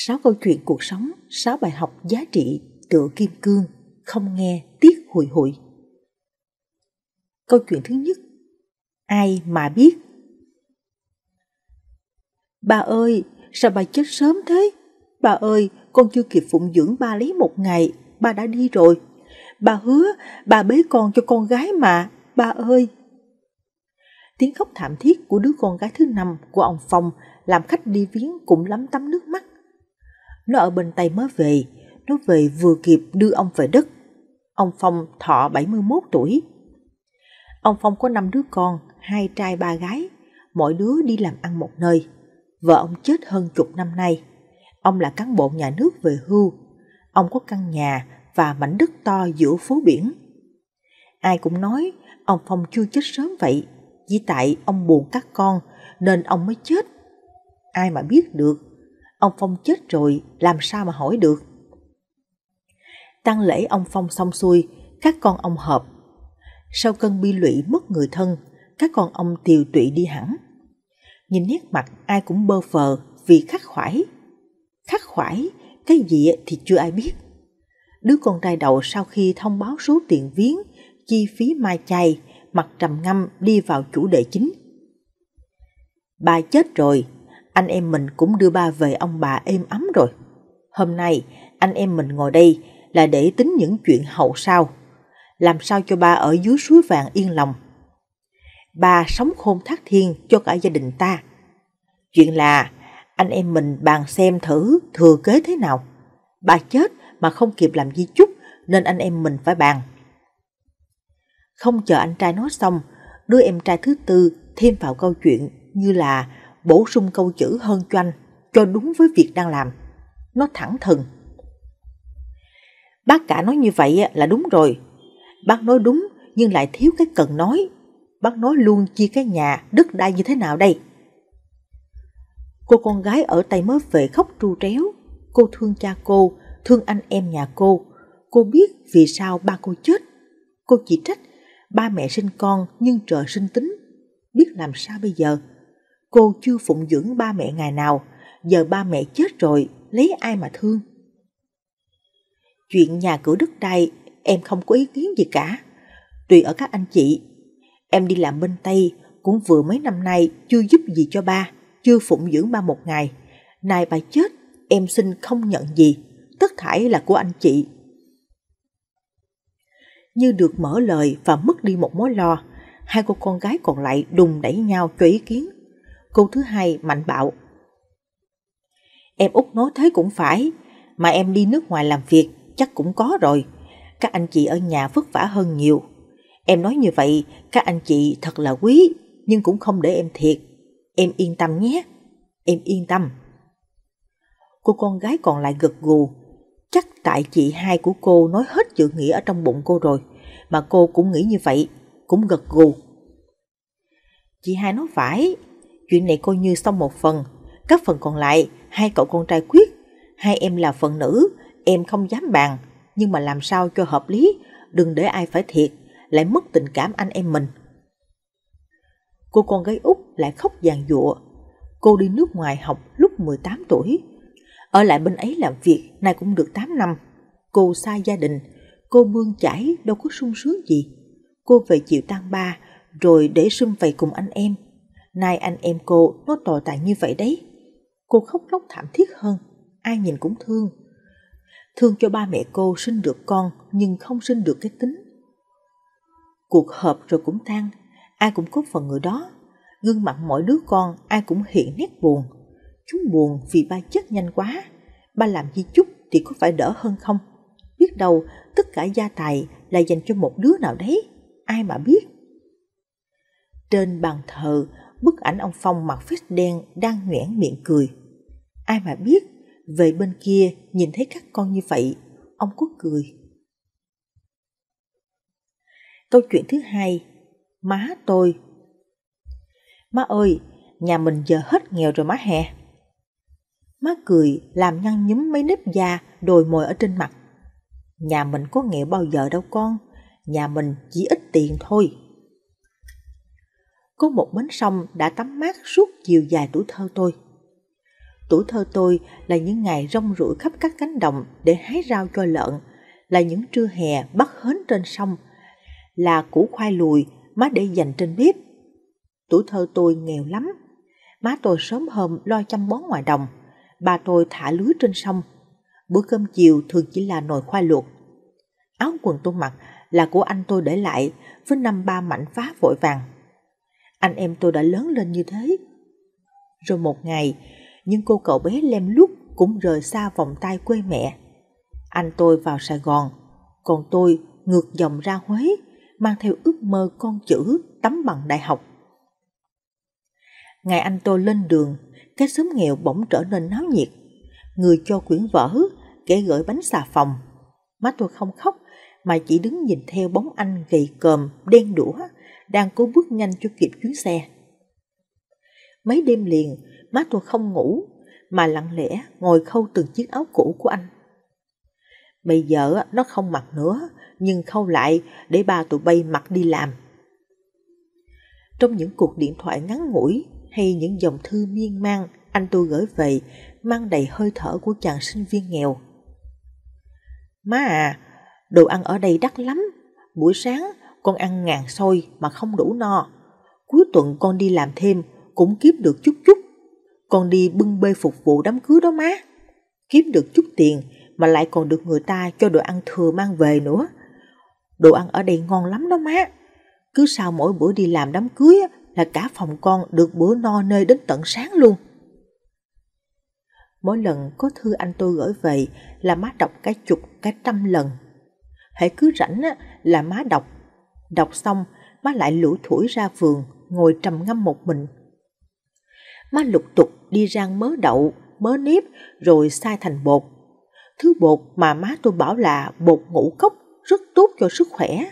sáu câu chuyện cuộc sống, sáu bài học giá trị, tựa kim cương, không nghe, tiếc hụi hụi. Câu chuyện thứ nhất, ai mà biết? Bà ơi, sao bà chết sớm thế? Bà ơi, con chưa kịp phụng dưỡng ba lấy một ngày, ba đã đi rồi. Bà hứa, bà bế con cho con gái mà, ba ơi. Tiếng khóc thảm thiết của đứa con gái thứ năm của ông Phong làm khách đi viếng cũng lắm tắm nước mắt nó ở bên Tây mới về, nó về vừa kịp đưa ông về đất. Ông Phong thọ 71 tuổi. Ông Phong có 5 đứa con, hai trai ba gái, mỗi đứa đi làm ăn một nơi. Vợ ông chết hơn chục năm nay. Ông là cán bộ nhà nước về hưu. Ông có căn nhà và mảnh đất to giữa phố biển. Ai cũng nói ông Phong chưa chết sớm vậy, chỉ tại ông buồn các con nên ông mới chết. Ai mà biết được Ông Phong chết rồi, làm sao mà hỏi được? Tăng lễ ông Phong xong xuôi, các con ông hợp. Sau cơn bi lụy mất người thân, các con ông tiều tụy đi hẳn. Nhìn nét mặt ai cũng bơ phờ vì khắc khoải. Khắc khoải, cái gì thì chưa ai biết. Đứa con trai đầu sau khi thông báo số tiền viếng, chi phí mai chay, mặt trầm ngâm đi vào chủ đề chính. Bà chết rồi, anh em mình cũng đưa ba về ông bà êm ấm rồi. Hôm nay, anh em mình ngồi đây là để tính những chuyện hậu sau. Làm sao cho ba ở dưới suối vàng yên lòng. Ba sống khôn thác thiên cho cả gia đình ta. Chuyện là anh em mình bàn xem thử thừa kế thế nào. Ba chết mà không kịp làm di chúc nên anh em mình phải bàn. Không chờ anh trai nói xong, đứa em trai thứ tư thêm vào câu chuyện như là bổ sung câu chữ hơn cho anh cho đúng với việc đang làm. Nó thẳng thừng. Bác cả nói như vậy là đúng rồi. Bác nói đúng nhưng lại thiếu cái cần nói. Bác nói luôn chia cái nhà đất đai như thế nào đây? Cô con gái ở tay mới về khóc tru tréo. Cô thương cha cô, thương anh em nhà cô. Cô biết vì sao ba cô chết. Cô chỉ trách ba mẹ sinh con nhưng trời sinh tính. Biết làm sao bây giờ? cô chưa phụng dưỡng ba mẹ ngày nào, giờ ba mẹ chết rồi, lấy ai mà thương. Chuyện nhà cửa đất đai em không có ý kiến gì cả, tùy ở các anh chị. Em đi làm bên Tây cũng vừa mấy năm nay chưa giúp gì cho ba, chưa phụng dưỡng ba một ngày. Nay bà chết, em xin không nhận gì, tất thải là của anh chị. Như được mở lời và mất đi một mối lo, hai cô con gái còn lại đùng đẩy nhau cho ý kiến Cô thứ hai mạnh bạo. Em út nói thế cũng phải, mà em đi nước ngoài làm việc chắc cũng có rồi. Các anh chị ở nhà vất vả hơn nhiều. Em nói như vậy, các anh chị thật là quý, nhưng cũng không để em thiệt. Em yên tâm nhé, em yên tâm. Cô con gái còn lại gật gù, chắc tại chị hai của cô nói hết chữ nghĩa ở trong bụng cô rồi, mà cô cũng nghĩ như vậy, cũng gật gù. Chị hai nói phải, chuyện này coi như xong một phần. Các phần còn lại, hai cậu con trai quyết. Hai em là phần nữ, em không dám bàn. Nhưng mà làm sao cho hợp lý, đừng để ai phải thiệt, lại mất tình cảm anh em mình. Cô con gái út lại khóc giàn giụa. Cô đi nước ngoài học lúc 18 tuổi. Ở lại bên ấy làm việc, nay cũng được 8 năm. Cô xa gia đình, cô mương chải đâu có sung sướng gì. Cô về chịu tan ba, rồi để sum vầy cùng anh em Nay anh em cô nó tồi tệ như vậy đấy. Cô khóc lóc thảm thiết hơn, ai nhìn cũng thương. Thương cho ba mẹ cô sinh được con nhưng không sinh được cái tính. Cuộc họp rồi cũng tan, ai cũng có phần người đó. Gương mặt mỗi đứa con ai cũng hiện nét buồn. Chúng buồn vì ba chết nhanh quá. Ba làm di chúc thì có phải đỡ hơn không? Biết đâu tất cả gia tài là dành cho một đứa nào đấy, ai mà biết. Trên bàn thờ bức ảnh ông Phong mặc vest đen đang nhoẻn miệng cười. Ai mà biết, về bên kia nhìn thấy các con như vậy, ông Quốc cười. Câu chuyện thứ hai, má tôi. Má ơi, nhà mình giờ hết nghèo rồi má hè. Má cười làm nhăn nhúm mấy nếp da đồi mồi ở trên mặt. Nhà mình có nghèo bao giờ đâu con, nhà mình chỉ ít tiền thôi có một bến sông đã tắm mát suốt chiều dài tuổi thơ tôi. Tuổi thơ tôi là những ngày rong ruổi khắp các cánh đồng để hái rau cho lợn, là những trưa hè bắt hến trên sông, là củ khoai lùi má để dành trên bếp. Tuổi thơ tôi nghèo lắm, má tôi sớm hôm lo chăm bón ngoài đồng, bà tôi thả lưới trên sông. Bữa cơm chiều thường chỉ là nồi khoai luộc. Áo quần tôi mặc là của anh tôi để lại với năm ba mảnh phá vội vàng anh em tôi đã lớn lên như thế. Rồi một ngày, nhưng cô cậu bé lem lút cũng rời xa vòng tay quê mẹ. Anh tôi vào Sài Gòn, còn tôi ngược dòng ra Huế, mang theo ước mơ con chữ tấm bằng đại học. Ngày anh tôi lên đường, cái xóm nghèo bỗng trở nên náo nhiệt. Người cho quyển vở, kẻ gửi bánh xà phòng. Má tôi không khóc mà chỉ đứng nhìn theo bóng anh gầy còm, đen đũa đang cố bước nhanh cho kịp chuyến xe. Mấy đêm liền, má tôi không ngủ, mà lặng lẽ ngồi khâu từng chiếc áo cũ của anh. Bây giờ nó không mặc nữa, nhưng khâu lại để ba tụi bay mặc đi làm. Trong những cuộc điện thoại ngắn ngủi hay những dòng thư miên man anh tôi gửi về mang đầy hơi thở của chàng sinh viên nghèo. Má à, đồ ăn ở đây đắt lắm, buổi sáng con ăn ngàn xôi mà không đủ no. Cuối tuần con đi làm thêm, cũng kiếm được chút chút. Con đi bưng bê phục vụ đám cưới đó má. Kiếm được chút tiền mà lại còn được người ta cho đồ ăn thừa mang về nữa. Đồ ăn ở đây ngon lắm đó má. Cứ sau mỗi bữa đi làm đám cưới là cả phòng con được bữa no nơi đến tận sáng luôn. Mỗi lần có thư anh tôi gửi về là má đọc cái chục, cái trăm lần. Hãy cứ rảnh là má đọc Đọc xong, má lại lũ thủi ra vườn, ngồi trầm ngâm một mình. Má lục tục đi rang mớ đậu, mớ nếp, rồi sai thành bột. Thứ bột mà má tôi bảo là bột ngũ cốc, rất tốt cho sức khỏe.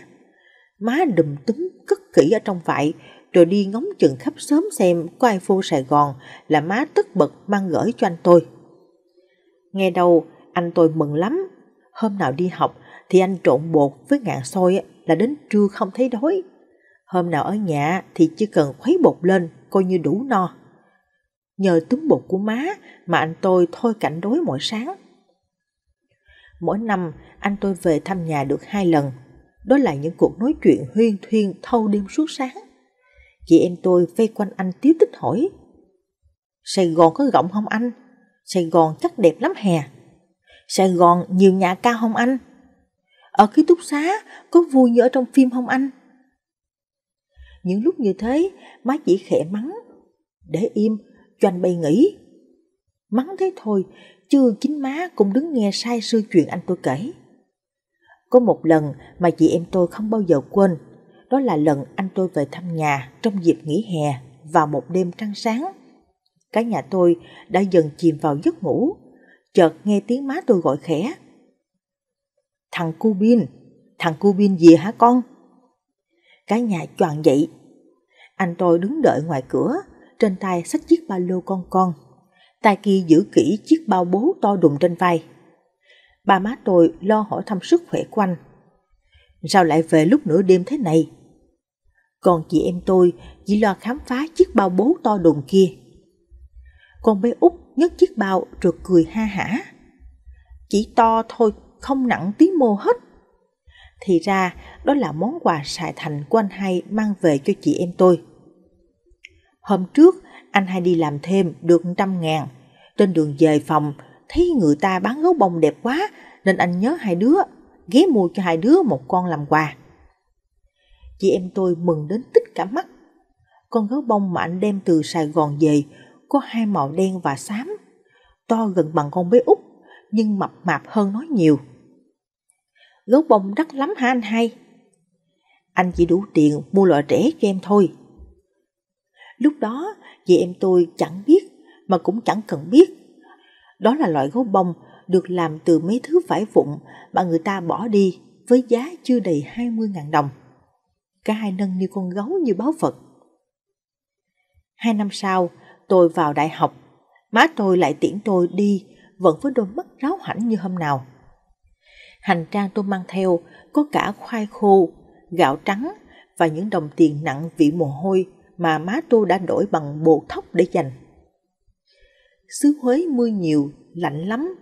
Má đùm túm cất kỹ ở trong vại, rồi đi ngóng chừng khắp sớm xem có ai vô Sài Gòn là má tức bật mang gửi cho anh tôi. Nghe đâu anh tôi mừng lắm. Hôm nào đi học thì anh trộn bột với ngạn xôi là đến trưa không thấy đói. Hôm nào ở nhà thì chỉ cần khuấy bột lên, coi như đủ no. Nhờ túm bột của má mà anh tôi thôi cảnh đói mỗi sáng. Mỗi năm, anh tôi về thăm nhà được hai lần. Đó là những cuộc nói chuyện huyên thuyên thâu đêm suốt sáng. Chị em tôi vây quanh anh tiếu tích hỏi. Sài Gòn có rộng không anh? Sài Gòn chắc đẹp lắm hè. Sài Gòn nhiều nhà cao không anh? ở ký túc xá có vui như ở trong phim không anh những lúc như thế má chỉ khẽ mắng để im cho anh bay nghỉ mắng thế thôi chứ chính má cũng đứng nghe sai sư chuyện anh tôi kể có một lần mà chị em tôi không bao giờ quên đó là lần anh tôi về thăm nhà trong dịp nghỉ hè vào một đêm trăng sáng cả nhà tôi đã dần chìm vào giấc ngủ chợt nghe tiếng má tôi gọi khẽ Thằng cu bin, thằng cu bin gì hả con? Cái nhà choàng dậy. Anh tôi đứng đợi ngoài cửa, trên tay xách chiếc ba lô con con. Tay kia giữ kỹ chiếc bao bố to đùng trên vai. Ba má tôi lo hỏi thăm sức khỏe của anh. Sao lại về lúc nửa đêm thế này? Còn chị em tôi chỉ lo khám phá chiếc bao bố to đùng kia. Con bé út nhấc chiếc bao rồi cười ha hả. Chỉ to thôi không nặng tí mô hết. Thì ra, đó là món quà xài thành của anh hai mang về cho chị em tôi. Hôm trước, anh hai đi làm thêm được trăm ngàn. Trên đường về phòng, thấy người ta bán gấu bông đẹp quá, nên anh nhớ hai đứa, ghé mua cho hai đứa một con làm quà. Chị em tôi mừng đến tích cả mắt. Con gấu bông mà anh đem từ Sài Gòn về có hai màu đen và xám, to gần bằng con bé út nhưng mập mạp hơn nói nhiều. Gấu bông đắt lắm hả anh hai? Anh chỉ đủ tiền mua loại rẻ cho em thôi. Lúc đó, chị em tôi chẳng biết mà cũng chẳng cần biết. Đó là loại gấu bông được làm từ mấy thứ vải vụn mà người ta bỏ đi với giá chưa đầy 20.000 đồng. Cả hai nâng như con gấu như báo vật. Hai năm sau, tôi vào đại học, má tôi lại tiễn tôi đi vẫn với đôi mắt ráo hẳn như hôm nào. Hành trang tôi mang theo có cả khoai khô, gạo trắng và những đồng tiền nặng vị mồ hôi mà má tôi đã đổi bằng bộ thóc để dành. Xứ Huế mưa nhiều, lạnh lắm,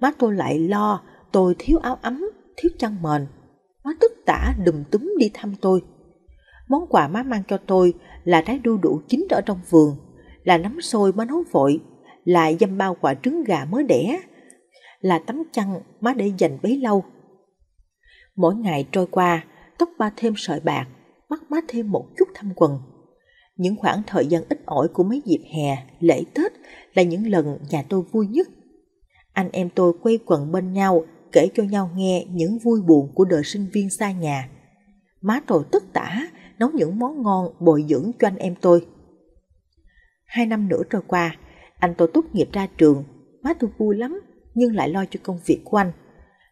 má tôi lại lo tôi thiếu áo ấm, thiếu chăn mền. Má tức tả đùm túm đi thăm tôi. Món quà má mang cho tôi là trái đu đủ chín ở trong vườn, là nấm sôi má nấu vội là dâm bao quả trứng gà mới đẻ, là tấm chăn má để dành bấy lâu. Mỗi ngày trôi qua, tóc ba thêm sợi bạc, mắt má thêm một chút thâm quần. Những khoảng thời gian ít ỏi của mấy dịp hè, lễ Tết là những lần nhà tôi vui nhất. Anh em tôi quay quần bên nhau, kể cho nhau nghe những vui buồn của đời sinh viên xa nhà. Má tôi tất tả, nấu những món ngon bồi dưỡng cho anh em tôi. Hai năm nữa trôi qua, anh tôi tốt nghiệp ra trường, má tôi vui lắm nhưng lại lo cho công việc của anh.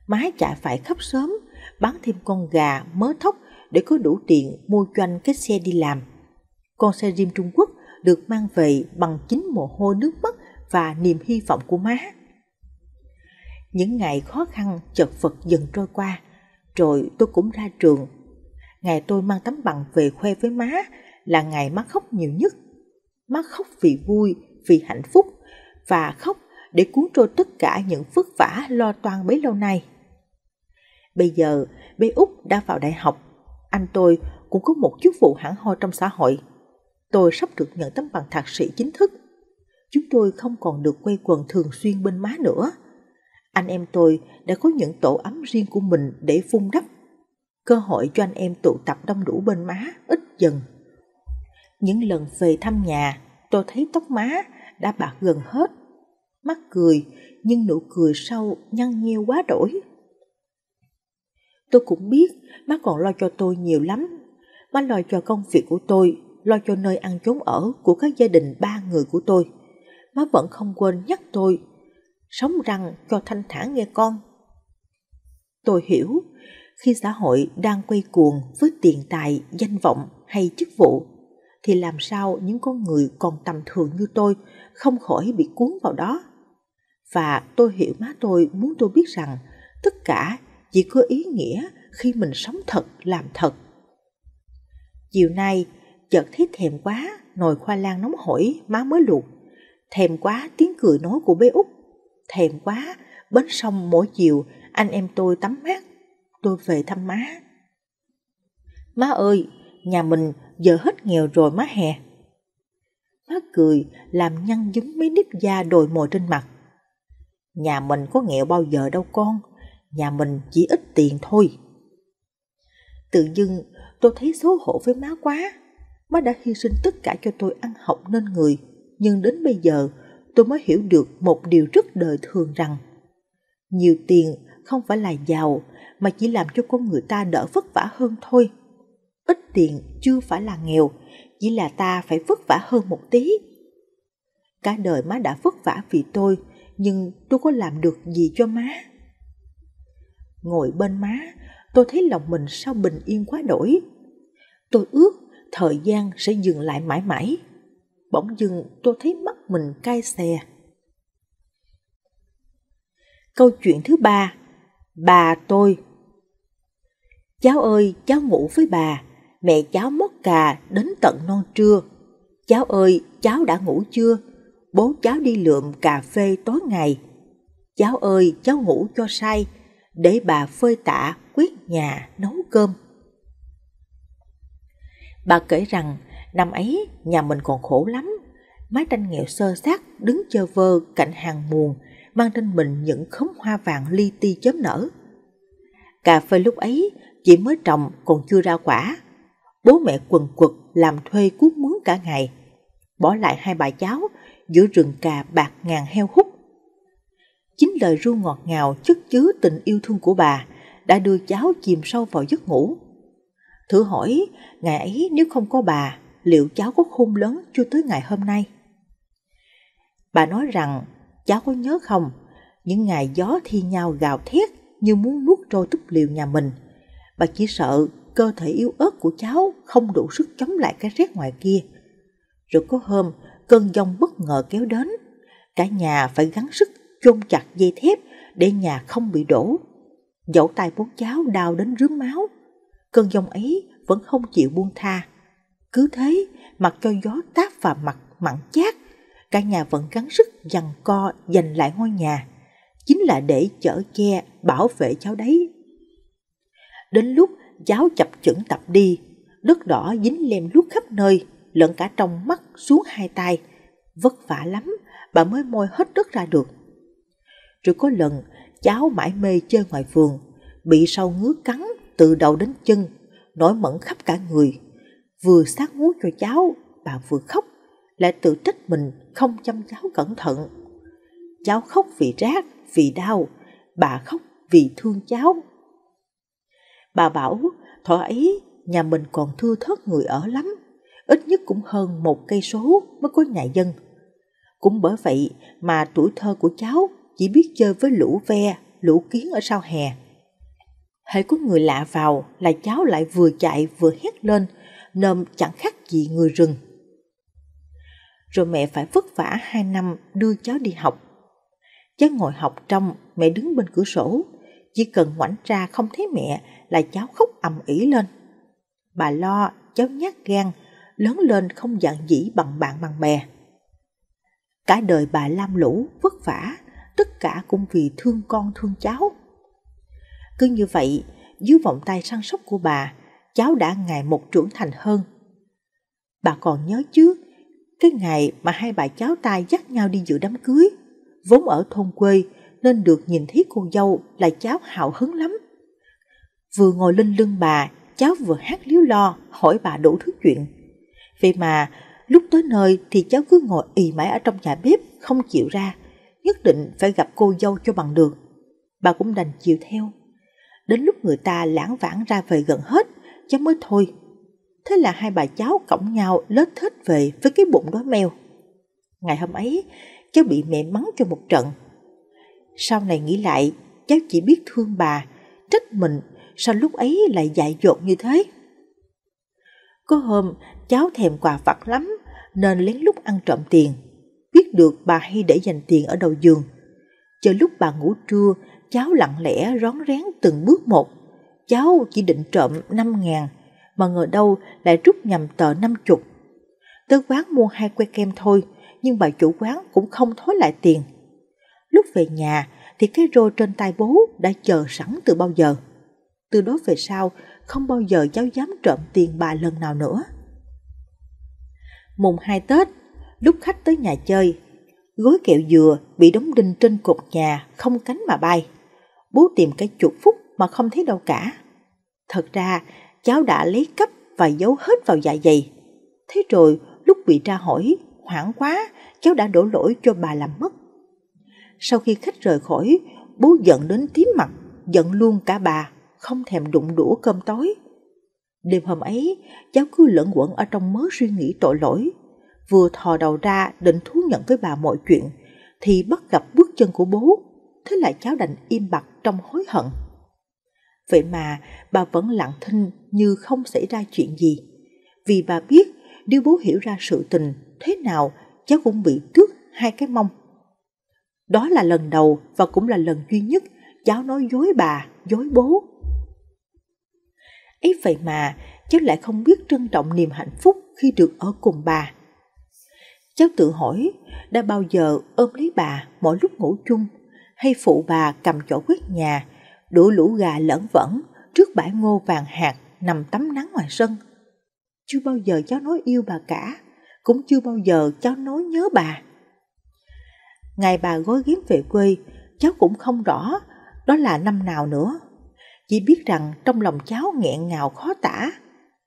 Má chả phải khắp sớm, bán thêm con gà, mớ thóc để có đủ tiền mua cho anh cái xe đi làm. Con xe riêng Trung Quốc được mang về bằng chính mồ hôi nước mắt và niềm hy vọng của má. Những ngày khó khăn chật vật dần trôi qua, rồi tôi cũng ra trường. Ngày tôi mang tấm bằng về khoe với má là ngày má khóc nhiều nhất. Má khóc vì vui, vì hạnh phúc và khóc để cuốn trôi tất cả những vất vả lo toan bấy lâu nay. Bây giờ, bé Úc đã vào đại học, anh tôi cũng có một chức vụ hẳn hoi trong xã hội. Tôi sắp được nhận tấm bằng thạc sĩ chính thức. Chúng tôi không còn được quay quần thường xuyên bên má nữa. Anh em tôi đã có những tổ ấm riêng của mình để vun đắp. Cơ hội cho anh em tụ tập đông đủ bên má ít dần. Những lần về thăm nhà, tôi thấy tóc má đã bạc gần hết. Mắt cười, nhưng nụ cười sâu nhăn nheo quá đổi. Tôi cũng biết má còn lo cho tôi nhiều lắm. Má lo cho công việc của tôi, lo cho nơi ăn trốn ở của các gia đình ba người của tôi. Má vẫn không quên nhắc tôi, sống răng cho thanh thản nghe con. Tôi hiểu, khi xã hội đang quay cuồng với tiền tài, danh vọng hay chức vụ, thì làm sao những con người còn tầm thường như tôi không khỏi bị cuốn vào đó. Và tôi hiểu má tôi muốn tôi biết rằng tất cả chỉ có ý nghĩa khi mình sống thật làm thật. Chiều nay, chợt thấy thèm quá nồi khoai lang nóng hổi má mới luộc. Thèm quá tiếng cười nói của bé Út. Thèm quá bến sông mỗi chiều anh em tôi tắm mát. Tôi về thăm má. Má ơi, nhà mình giờ hết nghèo rồi má hè. Má cười, làm nhăn nhúm mấy nếp da đồi mồi trên mặt. Nhà mình có nghèo bao giờ đâu con, nhà mình chỉ ít tiền thôi. Tự dưng tôi thấy xấu hổ với má quá, má đã hy sinh tất cả cho tôi ăn học nên người, nhưng đến bây giờ tôi mới hiểu được một điều rất đời thường rằng nhiều tiền không phải là giàu mà chỉ làm cho con người ta đỡ vất vả hơn thôi ít tiền chưa phải là nghèo, chỉ là ta phải vất vả hơn một tí. Cả đời má đã vất vả vì tôi, nhưng tôi có làm được gì cho má? Ngồi bên má, tôi thấy lòng mình sao bình yên quá đổi. Tôi ước thời gian sẽ dừng lại mãi mãi. Bỗng dưng tôi thấy mắt mình cay xè. Câu chuyện thứ ba, bà tôi. Cháu ơi, cháu ngủ với bà, mẹ cháu móc cà đến tận non trưa. Cháu ơi, cháu đã ngủ chưa? Bố cháu đi lượm cà phê tối ngày. Cháu ơi, cháu ngủ cho say, để bà phơi tạ quyết nhà nấu cơm. Bà kể rằng năm ấy nhà mình còn khổ lắm, mái tranh nghèo sơ sát đứng chơ vơ cạnh hàng muồn mang trên mình những khóm hoa vàng li ti chớm nở. Cà phê lúc ấy chỉ mới trồng còn chưa ra quả, bố mẹ quần quật làm thuê cuốc mướn cả ngày, bỏ lại hai bà cháu giữa rừng cà bạc ngàn heo hút. Chính lời ru ngọt ngào chất chứa tình yêu thương của bà đã đưa cháu chìm sâu vào giấc ngủ. Thử hỏi, ngày ấy nếu không có bà, liệu cháu có khôn lớn chưa tới ngày hôm nay? Bà nói rằng, cháu có nhớ không, những ngày gió thi nhau gào thét như muốn nuốt trôi túp liều nhà mình. Bà chỉ sợ cơ thể yếu ớt của cháu không đủ sức chống lại cái rét ngoài kia. Rồi có hôm, cơn giông bất ngờ kéo đến. Cả nhà phải gắng sức chôn chặt dây thép để nhà không bị đổ. Dẫu tay bố cháu đau đến rướm máu, cơn giông ấy vẫn không chịu buông tha. Cứ thế, mặc cho gió táp và mặt mặn chát, cả nhà vẫn gắng sức dằn co giành lại ngôi nhà. Chính là để chở che, bảo vệ cháu đấy. Đến lúc giáo chập chững tập đi, đất đỏ dính lem lút khắp nơi, lẫn cả trong mắt xuống hai tay. Vất vả lắm, bà mới môi hết đất ra được. Rồi có lần, cháu mãi mê chơi ngoài vườn, bị sâu ngứa cắn từ đầu đến chân, nổi mẩn khắp cả người. Vừa sát muối cho cháu, bà vừa khóc, lại tự trách mình không chăm cháu cẩn thận. Cháu khóc vì rác, vì đau, bà khóc vì thương cháu Bà bảo, thỏa ấy nhà mình còn thưa thớt người ở lắm, ít nhất cũng hơn một cây số mới có nhà dân. Cũng bởi vậy mà tuổi thơ của cháu chỉ biết chơi với lũ ve, lũ kiến ở sau hè. Hễ có người lạ vào là cháu lại vừa chạy vừa hét lên, nơm chẳng khác gì người rừng. Rồi mẹ phải vất vả hai năm đưa cháu đi học. Cháu ngồi học trong, mẹ đứng bên cửa sổ, chỉ cần ngoảnh ra không thấy mẹ là cháu khóc ầm ĩ lên. Bà lo cháu nhát gan, lớn lên không dặn dĩ bằng bạn bằng bè. Cả đời bà lam lũ, vất vả, tất cả cũng vì thương con thương cháu. Cứ như vậy, dưới vòng tay săn sóc của bà, cháu đã ngày một trưởng thành hơn. Bà còn nhớ chứ, cái ngày mà hai bà cháu tai dắt nhau đi dự đám cưới, vốn ở thôn quê, nên được nhìn thấy cô dâu là cháu hào hứng lắm. Vừa ngồi lên lưng bà, cháu vừa hát líu lo, hỏi bà đủ thứ chuyện. Vậy mà, lúc tới nơi thì cháu cứ ngồi ì mãi ở trong nhà bếp, không chịu ra, nhất định phải gặp cô dâu cho bằng được. Bà cũng đành chịu theo. Đến lúc người ta lãng vãng ra về gần hết, cháu mới thôi. Thế là hai bà cháu cõng nhau lết thết về với cái bụng đói meo. Ngày hôm ấy, cháu bị mẹ mắng cho một trận sau này nghĩ lại, cháu chỉ biết thương bà, trách mình, sao lúc ấy lại dại dột như thế? Có hôm, cháu thèm quà vặt lắm, nên lén lúc ăn trộm tiền. Biết được bà hay để dành tiền ở đầu giường. Chờ lúc bà ngủ trưa, cháu lặng lẽ rón rén từng bước một. Cháu chỉ định trộm 5 ngàn, mà ngờ đâu lại rút nhầm tờ 50. Tới quán mua hai que kem thôi, nhưng bà chủ quán cũng không thối lại tiền Lúc về nhà thì cái rô trên tay bố đã chờ sẵn từ bao giờ. Từ đó về sau, không bao giờ cháu dám trộm tiền bà lần nào nữa. Mùng 2 Tết, lúc khách tới nhà chơi, gối kẹo dừa bị đóng đinh trên cột nhà không cánh mà bay. Bố tìm cái chuột phúc mà không thấy đâu cả. Thật ra, cháu đã lấy cắp và giấu hết vào dạ dày. Thế rồi, lúc bị tra hỏi, hoảng quá, cháu đã đổ lỗi cho bà làm mất sau khi khách rời khỏi, bố giận đến tím mặt, giận luôn cả bà, không thèm đụng đũa cơm tối. Đêm hôm ấy, cháu cứ lẫn quẩn ở trong mớ suy nghĩ tội lỗi. Vừa thò đầu ra định thú nhận với bà mọi chuyện, thì bắt gặp bước chân của bố. Thế là cháu đành im bặt trong hối hận. Vậy mà bà vẫn lặng thinh như không xảy ra chuyện gì. Vì bà biết nếu bố hiểu ra sự tình thế nào cháu cũng bị tước hai cái mông. Đó là lần đầu và cũng là lần duy nhất cháu nói dối bà, dối bố. Ấy vậy mà, cháu lại không biết trân trọng niềm hạnh phúc khi được ở cùng bà. Cháu tự hỏi, đã bao giờ ôm lấy bà mỗi lúc ngủ chung, hay phụ bà cầm chỗ quét nhà, đổ lũ gà lẫn vẫn trước bãi ngô vàng hạt nằm tắm nắng ngoài sân. Chưa bao giờ cháu nói yêu bà cả, cũng chưa bao giờ cháu nói nhớ bà ngày bà gói ghiếm về quê, cháu cũng không rõ đó là năm nào nữa. Chỉ biết rằng trong lòng cháu nghẹn ngào khó tả.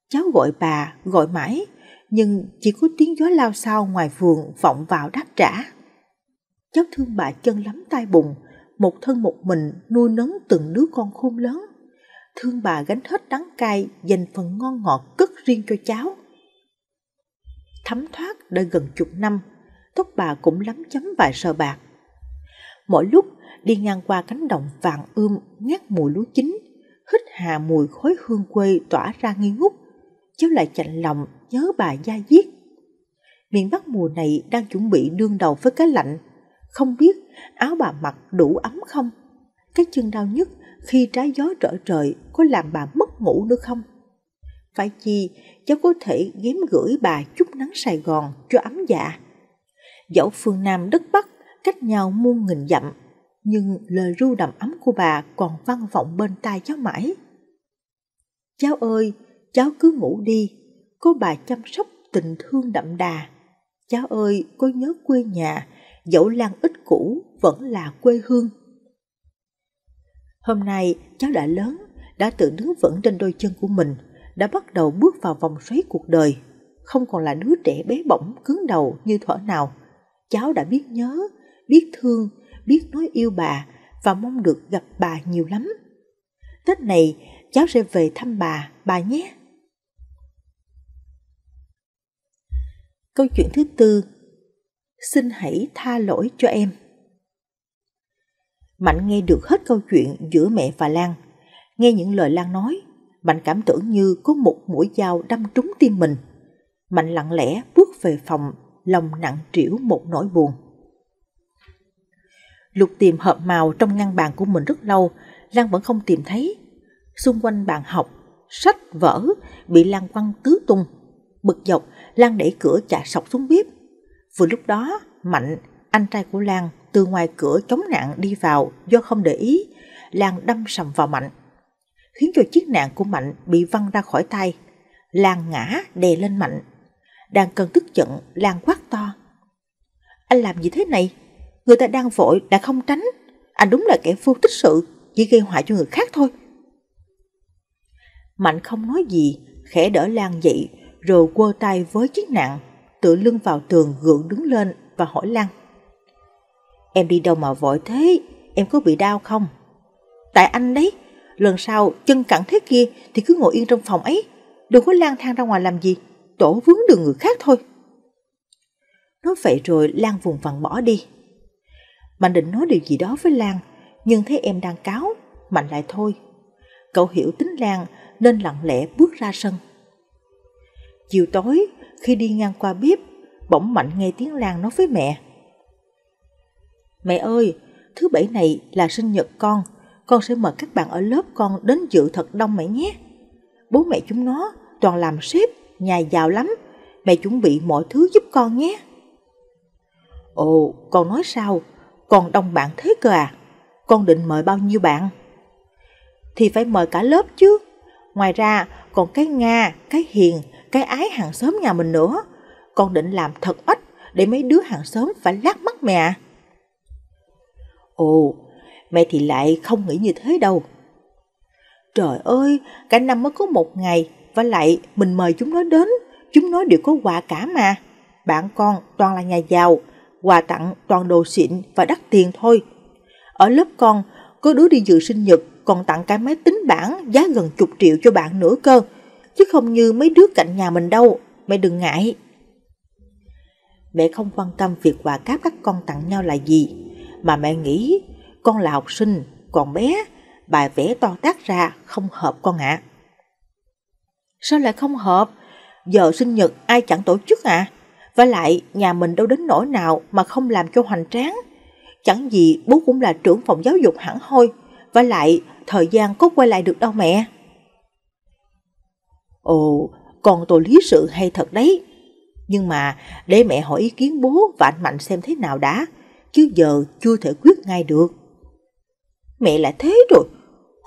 Cháu gọi bà, gọi mãi, nhưng chỉ có tiếng gió lao sao ngoài vườn vọng vào đáp trả. Cháu thương bà chân lắm tay bùng, một thân một mình nuôi nấng từng đứa con khôn lớn. Thương bà gánh hết đắng cay, dành phần ngon ngọt cất riêng cho cháu. Thấm thoát đã gần chục năm, tóc bà cũng lắm chấm vài sờ bạc. Mỗi lúc đi ngang qua cánh đồng vàng ươm ngát mùi lúa chín, hít hà mùi khói hương quê tỏa ra nghi ngút, cháu lại chạnh lòng nhớ bà gia diết. Miền Bắc mùa này đang chuẩn bị đương đầu với cái lạnh, không biết áo bà mặc đủ ấm không? Cái chân đau nhất khi trái gió trở trời có làm bà mất ngủ nữa không? Phải chi, cháu có thể ghém gửi bà chút nắng Sài Gòn cho ấm dạ dẫu phương Nam đất Bắc cách nhau muôn nghìn dặm, nhưng lời ru đầm ấm của bà còn vang vọng bên tai cháu mãi. Cháu ơi, cháu cứ ngủ đi, có bà chăm sóc tình thương đậm đà. Cháu ơi, có nhớ quê nhà, dẫu lan ít cũ vẫn là quê hương. Hôm nay cháu đã lớn, đã tự đứng vững trên đôi chân của mình, đã bắt đầu bước vào vòng xoáy cuộc đời, không còn là đứa trẻ bé bỏng cứng đầu như thuở nào cháu đã biết nhớ, biết thương, biết nói yêu bà và mong được gặp bà nhiều lắm. Tết này cháu sẽ về thăm bà, bà nhé. Câu chuyện thứ tư Xin hãy tha lỗi cho em Mạnh nghe được hết câu chuyện giữa mẹ và Lan Nghe những lời Lan nói Mạnh cảm tưởng như có một mũi dao đâm trúng tim mình Mạnh lặng lẽ bước về phòng lòng nặng trĩu một nỗi buồn. Lục tìm hộp màu trong ngăn bàn của mình rất lâu, Lan vẫn không tìm thấy. Xung quanh bàn học, sách, vở bị Lan quăng tứ tung. Bực dọc, Lan đẩy cửa chạy sọc xuống bếp. Vừa lúc đó, Mạnh, anh trai của Lan, từ ngoài cửa chống nạn đi vào do không để ý. Lan đâm sầm vào Mạnh, khiến cho chiếc nạn của Mạnh bị văng ra khỏi tay. Lan ngã đè lên Mạnh, đang cần tức giận, Lan quát to. Anh làm gì thế này? Người ta đang vội, đã không tránh. Anh đúng là kẻ vô tích sự, chỉ gây họa cho người khác thôi. Mạnh không nói gì, khẽ đỡ Lan dậy, rồi quơ tay với chiếc nạn, tựa lưng vào tường gượng đứng lên và hỏi Lan. Em đi đâu mà vội thế? Em có bị đau không? Tại anh đấy, lần sau chân cẳng thế kia thì cứ ngồi yên trong phòng ấy, đừng có lang thang ra ngoài làm gì tổ vướng được người khác thôi. Nói vậy rồi Lan vùng vằng bỏ đi. Mạnh định nói điều gì đó với Lan, nhưng thấy em đang cáo, Mạnh lại thôi. Cậu hiểu tính Lan nên lặng lẽ bước ra sân. Chiều tối, khi đi ngang qua bếp, bỗng Mạnh nghe tiếng Lan nói với mẹ. Mẹ ơi, thứ bảy này là sinh nhật con, con sẽ mời các bạn ở lớp con đến dự thật đông mẹ nhé. Bố mẹ chúng nó toàn làm sếp nhà giàu lắm, mẹ chuẩn bị mọi thứ giúp con nhé. Ồ, con nói sao? Con đông bạn thế cơ à? Con định mời bao nhiêu bạn? Thì phải mời cả lớp chứ. Ngoài ra, còn cái Nga, cái Hiền, cái ái hàng xóm nhà mình nữa. Con định làm thật ít để mấy đứa hàng xóm phải lát mắt mẹ. Ồ, mẹ thì lại không nghĩ như thế đâu. Trời ơi, cả năm mới có một ngày và lại, mình mời chúng nó đến, chúng nó đều có quà cả mà. Bạn con toàn là nhà giàu, quà tặng toàn đồ xịn và đắt tiền thôi. Ở lớp con, có đứa đi dự sinh nhật còn tặng cái máy tính bảng giá gần chục triệu cho bạn nữa cơ, chứ không như mấy đứa cạnh nhà mình đâu, mẹ đừng ngại. Mẹ không quan tâm việc quà cáp các con tặng nhau là gì, mà mẹ nghĩ con là học sinh, còn bé, bài vẽ to tác ra không hợp con ạ. À. Sao lại không hợp? Giờ sinh nhật ai chẳng tổ chức à? Và lại nhà mình đâu đến nỗi nào mà không làm cho hoành tráng. Chẳng gì bố cũng là trưởng phòng giáo dục hẳn hôi. Và lại thời gian có quay lại được đâu mẹ. Ồ, còn tôi lý sự hay thật đấy. Nhưng mà để mẹ hỏi ý kiến bố và anh Mạnh xem thế nào đã, chứ giờ chưa thể quyết ngay được. Mẹ là thế rồi,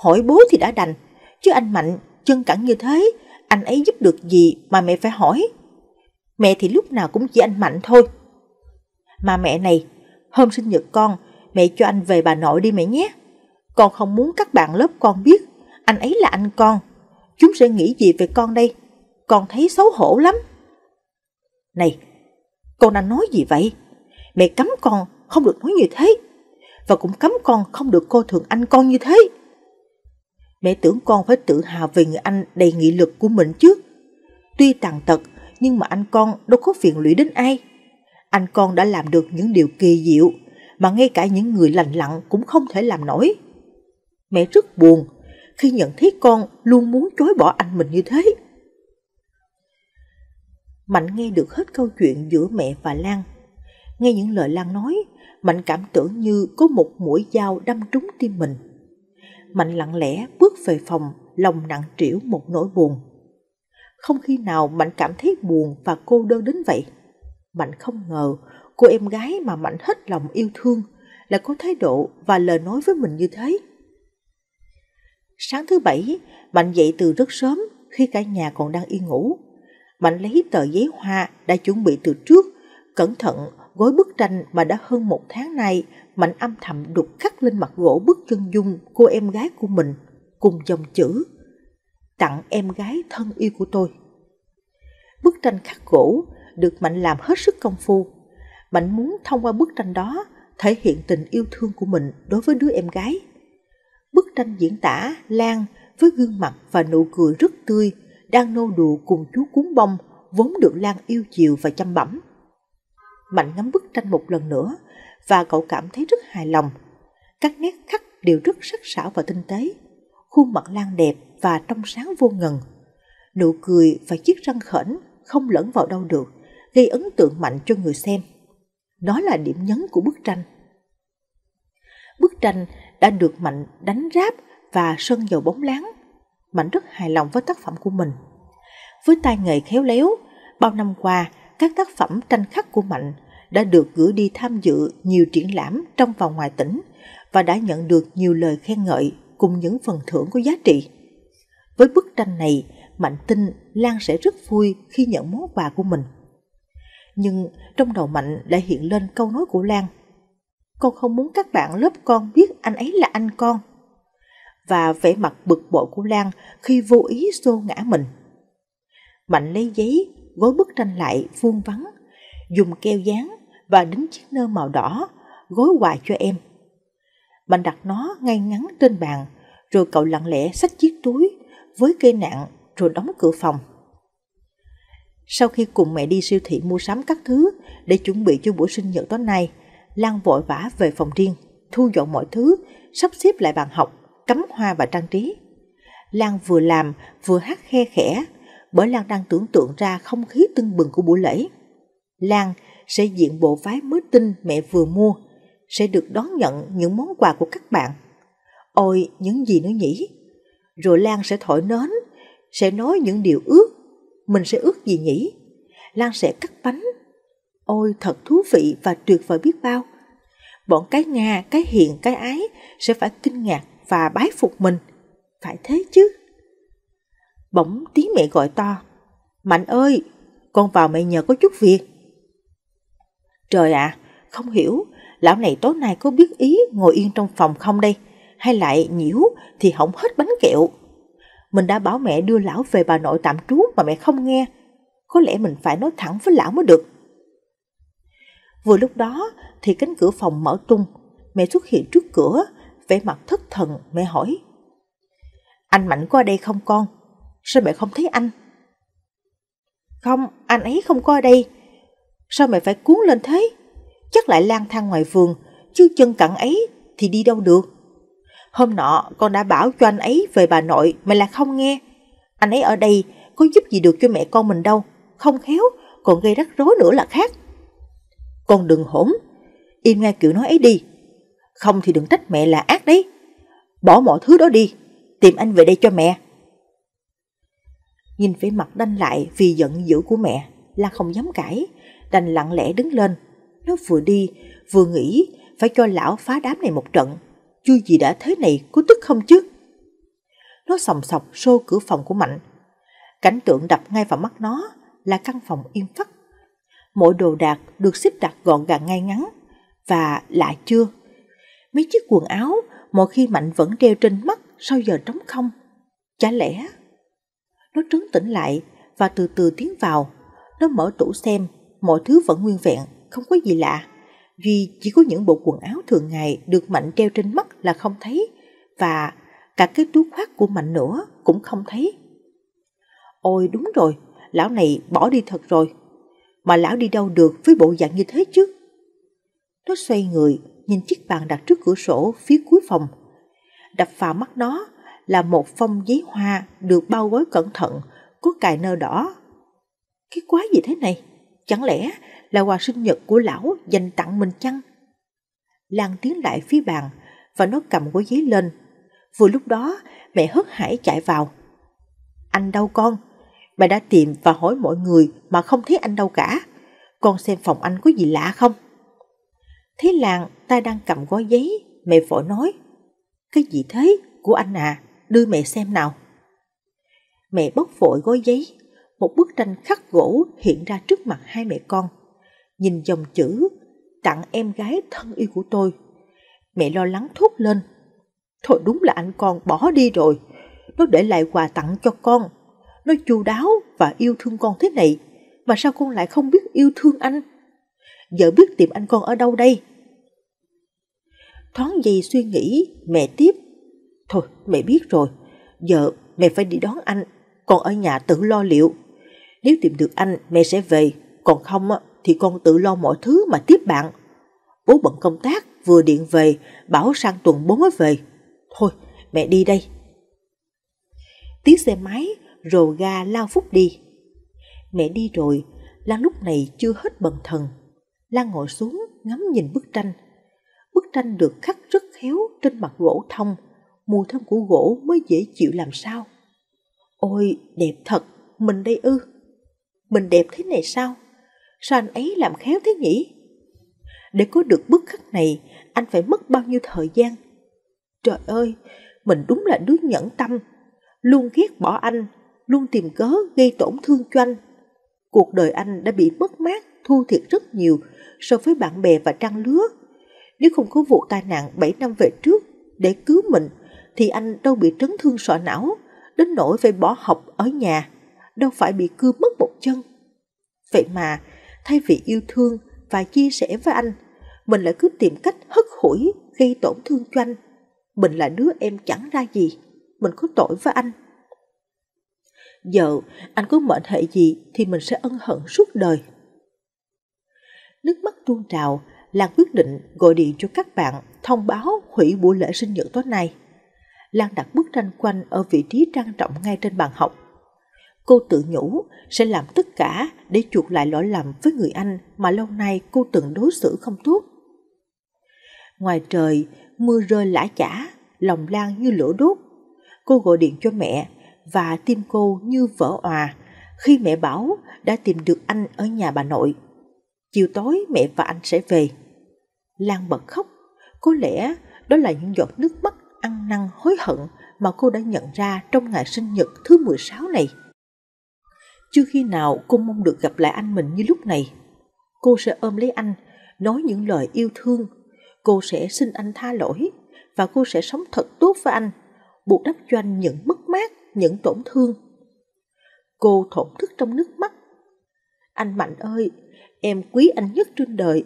hỏi bố thì đã đành, chứ anh Mạnh chân cẳng như thế anh ấy giúp được gì mà mẹ phải hỏi. Mẹ thì lúc nào cũng chỉ anh Mạnh thôi. Mà mẹ này, hôm sinh nhật con, mẹ cho anh về bà nội đi mẹ nhé. Con không muốn các bạn lớp con biết, anh ấy là anh con. Chúng sẽ nghĩ gì về con đây? Con thấy xấu hổ lắm. Này, con đang nói gì vậy? Mẹ cấm con không được nói như thế. Và cũng cấm con không được cô thường anh con như thế mẹ tưởng con phải tự hào về người anh đầy nghị lực của mình chứ. Tuy tàn tật, nhưng mà anh con đâu có phiền lụy đến ai. Anh con đã làm được những điều kỳ diệu mà ngay cả những người lành lặn cũng không thể làm nổi. Mẹ rất buồn khi nhận thấy con luôn muốn chối bỏ anh mình như thế. Mạnh nghe được hết câu chuyện giữa mẹ và Lan. Nghe những lời Lan nói, Mạnh cảm tưởng như có một mũi dao đâm trúng tim mình. Mạnh lặng lẽ bước về phòng, lòng nặng trĩu một nỗi buồn. Không khi nào Mạnh cảm thấy buồn và cô đơn đến vậy. Mạnh không ngờ cô em gái mà Mạnh hết lòng yêu thương lại có thái độ và lời nói với mình như thế. Sáng thứ bảy, Mạnh dậy từ rất sớm khi cả nhà còn đang yên ngủ. Mạnh lấy tờ giấy hoa đã chuẩn bị từ trước, cẩn thận gối bức tranh mà đã hơn một tháng nay Mạnh âm thầm đục khắc lên mặt gỗ bức chân dung cô em gái của mình cùng dòng chữ Tặng em gái thân yêu của tôi. Bức tranh khắc gỗ được Mạnh làm hết sức công phu. Mạnh muốn thông qua bức tranh đó thể hiện tình yêu thương của mình đối với đứa em gái. Bức tranh diễn tả Lan với gương mặt và nụ cười rất tươi đang nô đùa cùng chú cuốn bông vốn được Lan yêu chiều và chăm bẩm. Mạnh ngắm bức tranh một lần nữa và cậu cảm thấy rất hài lòng. Các nét khắc đều rất sắc sảo và tinh tế. Khuôn mặt Lan đẹp và trong sáng vô ngần. Nụ cười và chiếc răng khẩn không lẫn vào đâu được, gây ấn tượng mạnh cho người xem. Đó là điểm nhấn của bức tranh. Bức tranh đã được Mạnh đánh ráp và sơn dầu bóng láng. Mạnh rất hài lòng với tác phẩm của mình. Với tay nghề khéo léo, bao năm qua các tác phẩm tranh khắc của Mạnh đã được gửi đi tham dự nhiều triển lãm trong và ngoài tỉnh và đã nhận được nhiều lời khen ngợi cùng những phần thưởng có giá trị. Với bức tranh này, Mạnh tin Lan sẽ rất vui khi nhận món quà của mình. Nhưng trong đầu Mạnh lại hiện lên câu nói của Lan. Con không muốn các bạn lớp con biết anh ấy là anh con. Và vẻ mặt bực bội của Lan khi vô ý xô ngã mình. Mạnh lấy giấy với bức tranh lại vuông vắn, dùng keo dán và đính chiếc nơ màu đỏ gối quà cho em. Mạnh đặt nó ngay ngắn trên bàn, rồi cậu lặng lẽ xách chiếc túi với cây nạn rồi đóng cửa phòng. Sau khi cùng mẹ đi siêu thị mua sắm các thứ để chuẩn bị cho buổi sinh nhật tối nay, Lan vội vã về phòng riêng, thu dọn mọi thứ, sắp xếp lại bàn học, cắm hoa và trang trí. Lan vừa làm vừa hát khe khẽ bởi Lan đang tưởng tượng ra không khí tưng bừng của buổi lễ. Lan sẽ diện bộ váy mới tinh mẹ vừa mua, sẽ được đón nhận những món quà của các bạn. Ôi, những gì nữa nhỉ? Rồi Lan sẽ thổi nến, sẽ nói những điều ước. Mình sẽ ước gì nhỉ? Lan sẽ cắt bánh. Ôi, thật thú vị và tuyệt vời biết bao. Bọn cái Nga, cái Hiền, cái Ái sẽ phải kinh ngạc và bái phục mình. Phải thế chứ bỗng tiếng mẹ gọi to. Mạnh ơi, con vào mẹ nhờ có chút việc. Trời ạ, à, không hiểu, lão này tối nay có biết ý ngồi yên trong phòng không đây, hay lại nhiễu thì hỏng hết bánh kẹo. Mình đã bảo mẹ đưa lão về bà nội tạm trú mà mẹ không nghe, có lẽ mình phải nói thẳng với lão mới được. Vừa lúc đó thì cánh cửa phòng mở tung, mẹ xuất hiện trước cửa, vẻ mặt thất thần, mẹ hỏi. Anh Mạnh có ở đây không con? Sao mẹ không thấy anh? Không, anh ấy không có ở đây. Sao mẹ phải cuốn lên thế? Chắc lại lang thang ngoài vườn, chứ chân cẳng ấy thì đi đâu được. Hôm nọ con đã bảo cho anh ấy về bà nội mẹ là không nghe. Anh ấy ở đây có giúp gì được cho mẹ con mình đâu. Không khéo, còn gây rắc rối nữa là khác. Con đừng hỗn, im nghe kiểu nói ấy đi. Không thì đừng trách mẹ là ác đấy. Bỏ mọi thứ đó đi, tìm anh về đây cho mẹ. Nhìn vẻ mặt đanh lại vì giận dữ của mẹ, Lan không dám cãi, đành lặng lẽ đứng lên. Nó vừa đi, vừa nghĩ phải cho lão phá đám này một trận. Chui gì đã thế này có tức không chứ? Nó sòng sọc xô cửa phòng của Mạnh. Cảnh tượng đập ngay vào mắt nó là căn phòng yên phắc. Mọi đồ đạc được xếp đặt gọn gàng ngay ngắn. Và lạ chưa? Mấy chiếc quần áo mọi khi Mạnh vẫn đeo trên mắt sau giờ trống không. Chả lẽ nó trấn tĩnh lại và từ từ tiến vào. Nó mở tủ xem, mọi thứ vẫn nguyên vẹn, không có gì lạ. Duy chỉ có những bộ quần áo thường ngày được Mạnh treo trên mắt là không thấy và cả cái túi khoác của Mạnh nữa cũng không thấy. Ôi đúng rồi, lão này bỏ đi thật rồi. Mà lão đi đâu được với bộ dạng như thế chứ? Nó xoay người, nhìn chiếc bàn đặt trước cửa sổ phía cuối phòng. Đập vào mắt nó là một phong giấy hoa được bao gói cẩn thận, có cài nơ đỏ. Cái quái gì thế này? Chẳng lẽ là quà sinh nhật của lão dành tặng mình chăng? Lan tiến lại phía bàn và nó cầm gói giấy lên. Vừa lúc đó, mẹ hớt hải chạy vào. Anh đâu con? Mẹ đã tìm và hỏi mọi người mà không thấy anh đâu cả. Con xem phòng anh có gì lạ không? Thế làng ta đang cầm gói giấy, mẹ vội nói. Cái gì thế? Của anh à? đưa mẹ xem nào. Mẹ bốc vội gói giấy, một bức tranh khắc gỗ hiện ra trước mặt hai mẹ con. Nhìn dòng chữ, tặng em gái thân yêu của tôi. Mẹ lo lắng thốt lên. Thôi đúng là anh con bỏ đi rồi, nó để lại quà tặng cho con. Nó chu đáo và yêu thương con thế này, mà sao con lại không biết yêu thương anh? Giờ biết tìm anh con ở đâu đây? Thoáng giây suy nghĩ, mẹ tiếp Thôi mẹ biết rồi, giờ mẹ phải đi đón anh, còn ở nhà tự lo liệu. Nếu tìm được anh mẹ sẽ về, còn không thì con tự lo mọi thứ mà tiếp bạn. Bố bận công tác, vừa điện về, bảo sang tuần bố mới về. Thôi mẹ đi đây. Tiếng xe máy rồ ga lao phút đi. Mẹ đi rồi, Lan lúc này chưa hết bần thần. Lan ngồi xuống ngắm nhìn bức tranh. Bức tranh được khắc rất khéo trên mặt gỗ thông, mùi thơm của gỗ mới dễ chịu làm sao. Ôi, đẹp thật, mình đây ư. Mình đẹp thế này sao? Sao anh ấy làm khéo thế nhỉ? Để có được bức khắc này, anh phải mất bao nhiêu thời gian? Trời ơi, mình đúng là đứa nhẫn tâm. Luôn ghét bỏ anh, luôn tìm cớ gây tổn thương cho anh. Cuộc đời anh đã bị mất mát, thu thiệt rất nhiều so với bạn bè và trăng lứa. Nếu không có vụ tai nạn 7 năm về trước để cứu mình, thì anh đâu bị trấn thương sọ não, đến nỗi phải bỏ học ở nhà, đâu phải bị cưa mất một chân. Vậy mà, thay vì yêu thương và chia sẻ với anh, mình lại cứ tìm cách hất hủi, gây tổn thương cho anh. Mình là đứa em chẳng ra gì, mình có tội với anh. Giờ anh có mệnh hệ gì thì mình sẽ ân hận suốt đời. Nước mắt tuôn trào, Lan quyết định gọi điện cho các bạn thông báo hủy buổi lễ sinh nhật tối nay. Lan đặt bức tranh quanh ở vị trí trang trọng ngay trên bàn học. Cô tự nhủ sẽ làm tất cả để chuộc lại lỗi lầm với người anh mà lâu nay cô từng đối xử không tốt. Ngoài trời, mưa rơi lã chả, lòng Lan như lửa đốt. Cô gọi điện cho mẹ và tim cô như vỡ òa khi mẹ bảo đã tìm được anh ở nhà bà nội. Chiều tối mẹ và anh sẽ về. Lan bật khóc, có lẽ đó là những giọt nước mắt ăn năn hối hận mà cô đã nhận ra trong ngày sinh nhật thứ 16 này. Chưa khi nào cô mong được gặp lại anh mình như lúc này. Cô sẽ ôm lấy anh, nói những lời yêu thương. Cô sẽ xin anh tha lỗi và cô sẽ sống thật tốt với anh, buộc đắp cho anh những mất mát, những tổn thương. Cô thổn thức trong nước mắt. Anh Mạnh ơi, em quý anh nhất trên đời,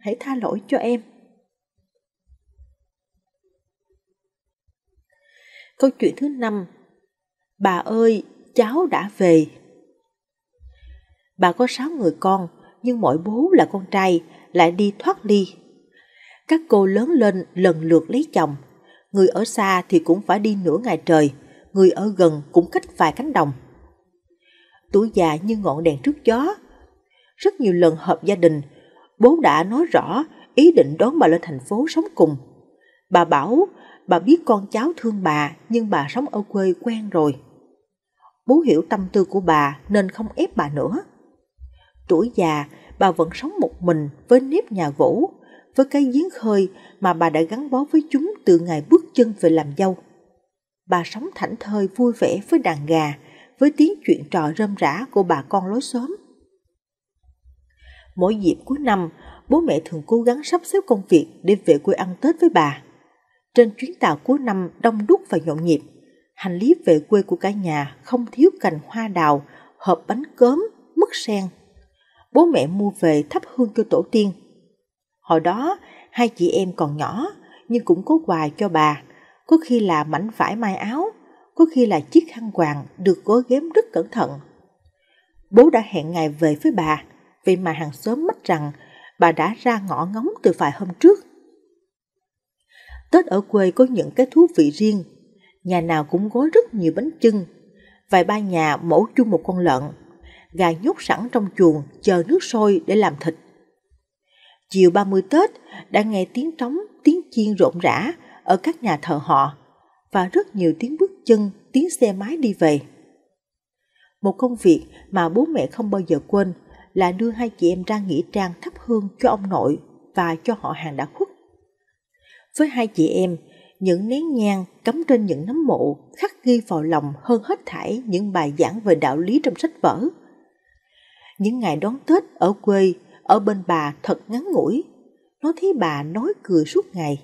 hãy tha lỗi cho em. Câu chuyện thứ năm Bà ơi, cháu đã về. Bà có sáu người con, nhưng mỗi bố là con trai, lại đi thoát ly Các cô lớn lên lần lượt lấy chồng. Người ở xa thì cũng phải đi nửa ngày trời, người ở gần cũng cách vài cánh đồng. Tuổi già như ngọn đèn trước gió. Rất nhiều lần họp gia đình, bố đã nói rõ ý định đón bà lên thành phố sống cùng. Bà bảo bà biết con cháu thương bà nhưng bà sống ở quê quen rồi. Bố hiểu tâm tư của bà nên không ép bà nữa. Tuổi già, bà vẫn sống một mình với nếp nhà gỗ, với cái giếng khơi mà bà đã gắn bó với chúng từ ngày bước chân về làm dâu. Bà sống thảnh thơi vui vẻ với đàn gà, với tiếng chuyện trò rơm rã của bà con lối xóm. Mỗi dịp cuối năm, bố mẹ thường cố gắng sắp xếp công việc để về quê ăn Tết với bà. Trên chuyến tàu cuối năm đông đúc và nhộn nhịp, hành lý về quê của cả nhà không thiếu cành hoa đào, hộp bánh cốm, mứt sen. Bố mẹ mua về thắp hương cho tổ tiên. Hồi đó, hai chị em còn nhỏ, nhưng cũng có quà cho bà. Có khi là mảnh vải mai áo, có khi là chiếc khăn quàng được gói ghém rất cẩn thận. Bố đã hẹn ngày về với bà, vì mà hàng xóm mách rằng bà đã ra ngõ ngóng từ vài hôm trước. Tết ở quê có những cái thú vị riêng. Nhà nào cũng gói rất nhiều bánh chưng. Vài ba nhà mổ chung một con lợn. Gà nhốt sẵn trong chuồng chờ nước sôi để làm thịt. Chiều 30 Tết đã nghe tiếng trống, tiếng chiên rộn rã ở các nhà thờ họ và rất nhiều tiếng bước chân, tiếng xe máy đi về. Một công việc mà bố mẹ không bao giờ quên là đưa hai chị em ra nghĩa trang thắp hương cho ông nội và cho họ hàng đã khuất với hai chị em, những nén nhang cắm trên những nấm mộ khắc ghi vào lòng hơn hết thảy những bài giảng về đạo lý trong sách vở. Những ngày đón Tết ở quê, ở bên bà thật ngắn ngủi. Nó thấy bà nói cười suốt ngày.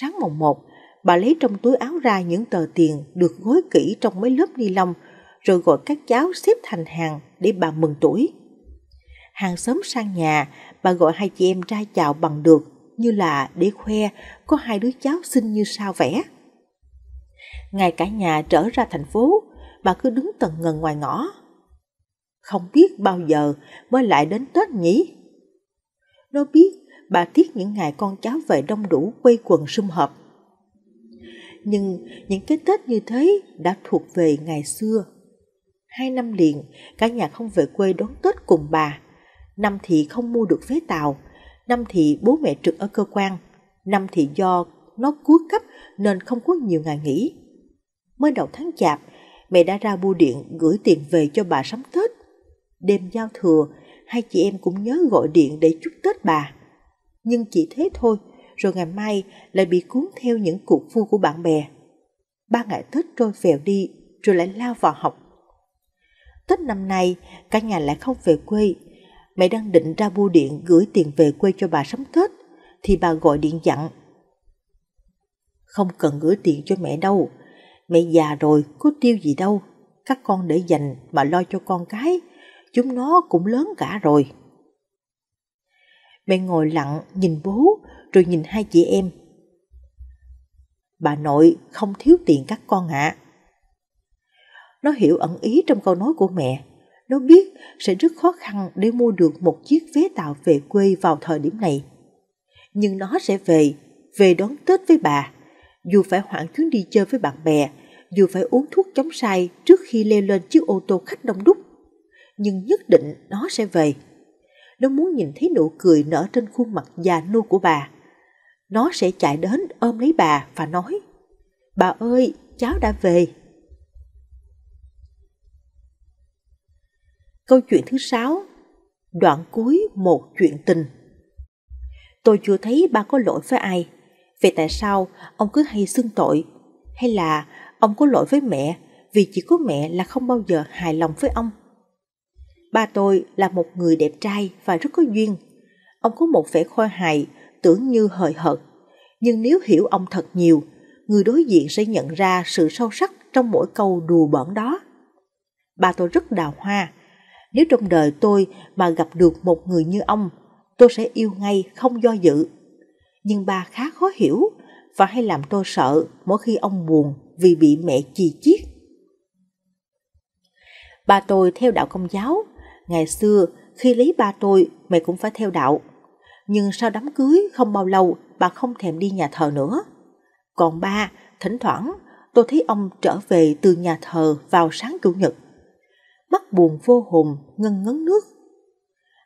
Sáng mùng một, bà lấy trong túi áo ra những tờ tiền được gói kỹ trong mấy lớp ni lông rồi gọi các cháu xếp thành hàng để bà mừng tuổi. Hàng sớm sang nhà, bà gọi hai chị em ra chào bằng được như là để khoe có hai đứa cháu xinh như sao vẽ. Ngay cả nhà trở ra thành phố, bà cứ đứng tần ngần ngoài ngõ. Không biết bao giờ mới lại đến Tết nhỉ? Nó biết bà tiếc những ngày con cháu về đông đủ quây quần sum họp. Nhưng những cái Tết như thế đã thuộc về ngày xưa. Hai năm liền, cả nhà không về quê đón Tết cùng bà. Năm thì không mua được vé tàu, năm thì bố mẹ trực ở cơ quan, năm thì do nó cuối cấp nên không có nhiều ngày nghỉ. Mới đầu tháng chạp, mẹ đã ra bưu điện gửi tiền về cho bà sắm Tết. Đêm giao thừa, hai chị em cũng nhớ gọi điện để chúc Tết bà. Nhưng chỉ thế thôi, rồi ngày mai lại bị cuốn theo những cuộc vui của bạn bè. Ba ngày Tết trôi vèo đi, rồi lại lao vào học. Tết năm nay, cả nhà lại không về quê mẹ đang định ra bưu điện gửi tiền về quê cho bà sắm Tết, thì bà gọi điện dặn. Không cần gửi tiền cho mẹ đâu, mẹ già rồi có tiêu gì đâu, các con để dành mà lo cho con cái, chúng nó cũng lớn cả rồi. Mẹ ngồi lặng nhìn bố rồi nhìn hai chị em. Bà nội không thiếu tiền các con ạ. À. Nó hiểu ẩn ý trong câu nói của mẹ nó biết sẽ rất khó khăn để mua được một chiếc vé tàu về quê vào thời điểm này. Nhưng nó sẽ về, về đón Tết với bà. Dù phải hoãn chuyến đi chơi với bạn bè, dù phải uống thuốc chống say trước khi leo lên chiếc ô tô khách đông đúc. Nhưng nhất định nó sẽ về. Nó muốn nhìn thấy nụ cười nở trên khuôn mặt già nua của bà. Nó sẽ chạy đến ôm lấy bà và nói Bà ơi, cháu đã về. Câu chuyện thứ sáu Đoạn cuối một chuyện tình Tôi chưa thấy ba có lỗi với ai Vậy tại sao ông cứ hay xưng tội Hay là ông có lỗi với mẹ Vì chỉ có mẹ là không bao giờ hài lòng với ông Ba tôi là một người đẹp trai và rất có duyên Ông có một vẻ khôi hài tưởng như hời hợt Nhưng nếu hiểu ông thật nhiều Người đối diện sẽ nhận ra sự sâu sắc trong mỗi câu đùa bẩn đó Ba tôi rất đào hoa nếu trong đời tôi mà gặp được một người như ông, tôi sẽ yêu ngay không do dự. Nhưng bà khá khó hiểu và hay làm tôi sợ mỗi khi ông buồn vì bị mẹ chì chiết. Ba tôi theo đạo công giáo, ngày xưa khi lấy ba tôi mẹ cũng phải theo đạo. Nhưng sau đám cưới không bao lâu bà không thèm đi nhà thờ nữa. Còn ba, thỉnh thoảng tôi thấy ông trở về từ nhà thờ vào sáng chủ nhật mắt buồn vô hồn, ngân ngấn nước.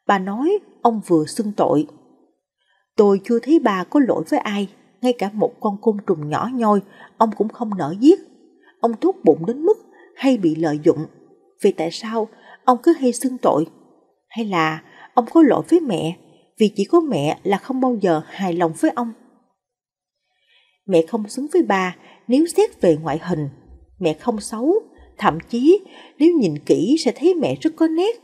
Bà nói ông vừa xưng tội. Tôi chưa thấy bà có lỗi với ai, ngay cả một con côn trùng nhỏ nhoi, ông cũng không nỡ giết. Ông tốt bụng đến mức hay bị lợi dụng. Vì tại sao ông cứ hay xưng tội? Hay là ông có lỗi với mẹ, vì chỉ có mẹ là không bao giờ hài lòng với ông? Mẹ không xứng với bà nếu xét về ngoại hình. Mẹ không xấu, Thậm chí nếu nhìn kỹ sẽ thấy mẹ rất có nét.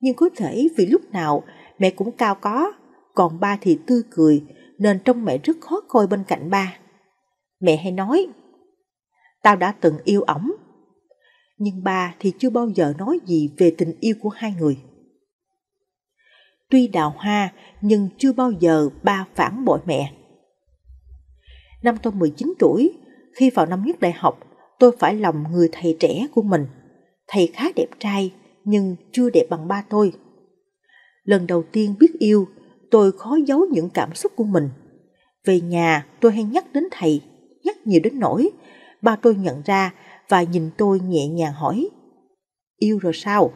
Nhưng có thể vì lúc nào mẹ cũng cao có, còn ba thì tươi cười nên trông mẹ rất khó coi bên cạnh ba. Mẹ hay nói, tao đã từng yêu ổng. Nhưng ba thì chưa bao giờ nói gì về tình yêu của hai người. Tuy đào hoa nhưng chưa bao giờ ba phản bội mẹ. Năm tôi 19 tuổi, khi vào năm nhất đại học, tôi phải lòng người thầy trẻ của mình. Thầy khá đẹp trai, nhưng chưa đẹp bằng ba tôi. Lần đầu tiên biết yêu, tôi khó giấu những cảm xúc của mình. Về nhà, tôi hay nhắc đến thầy, nhắc nhiều đến nỗi. Ba tôi nhận ra và nhìn tôi nhẹ nhàng hỏi. Yêu rồi sao?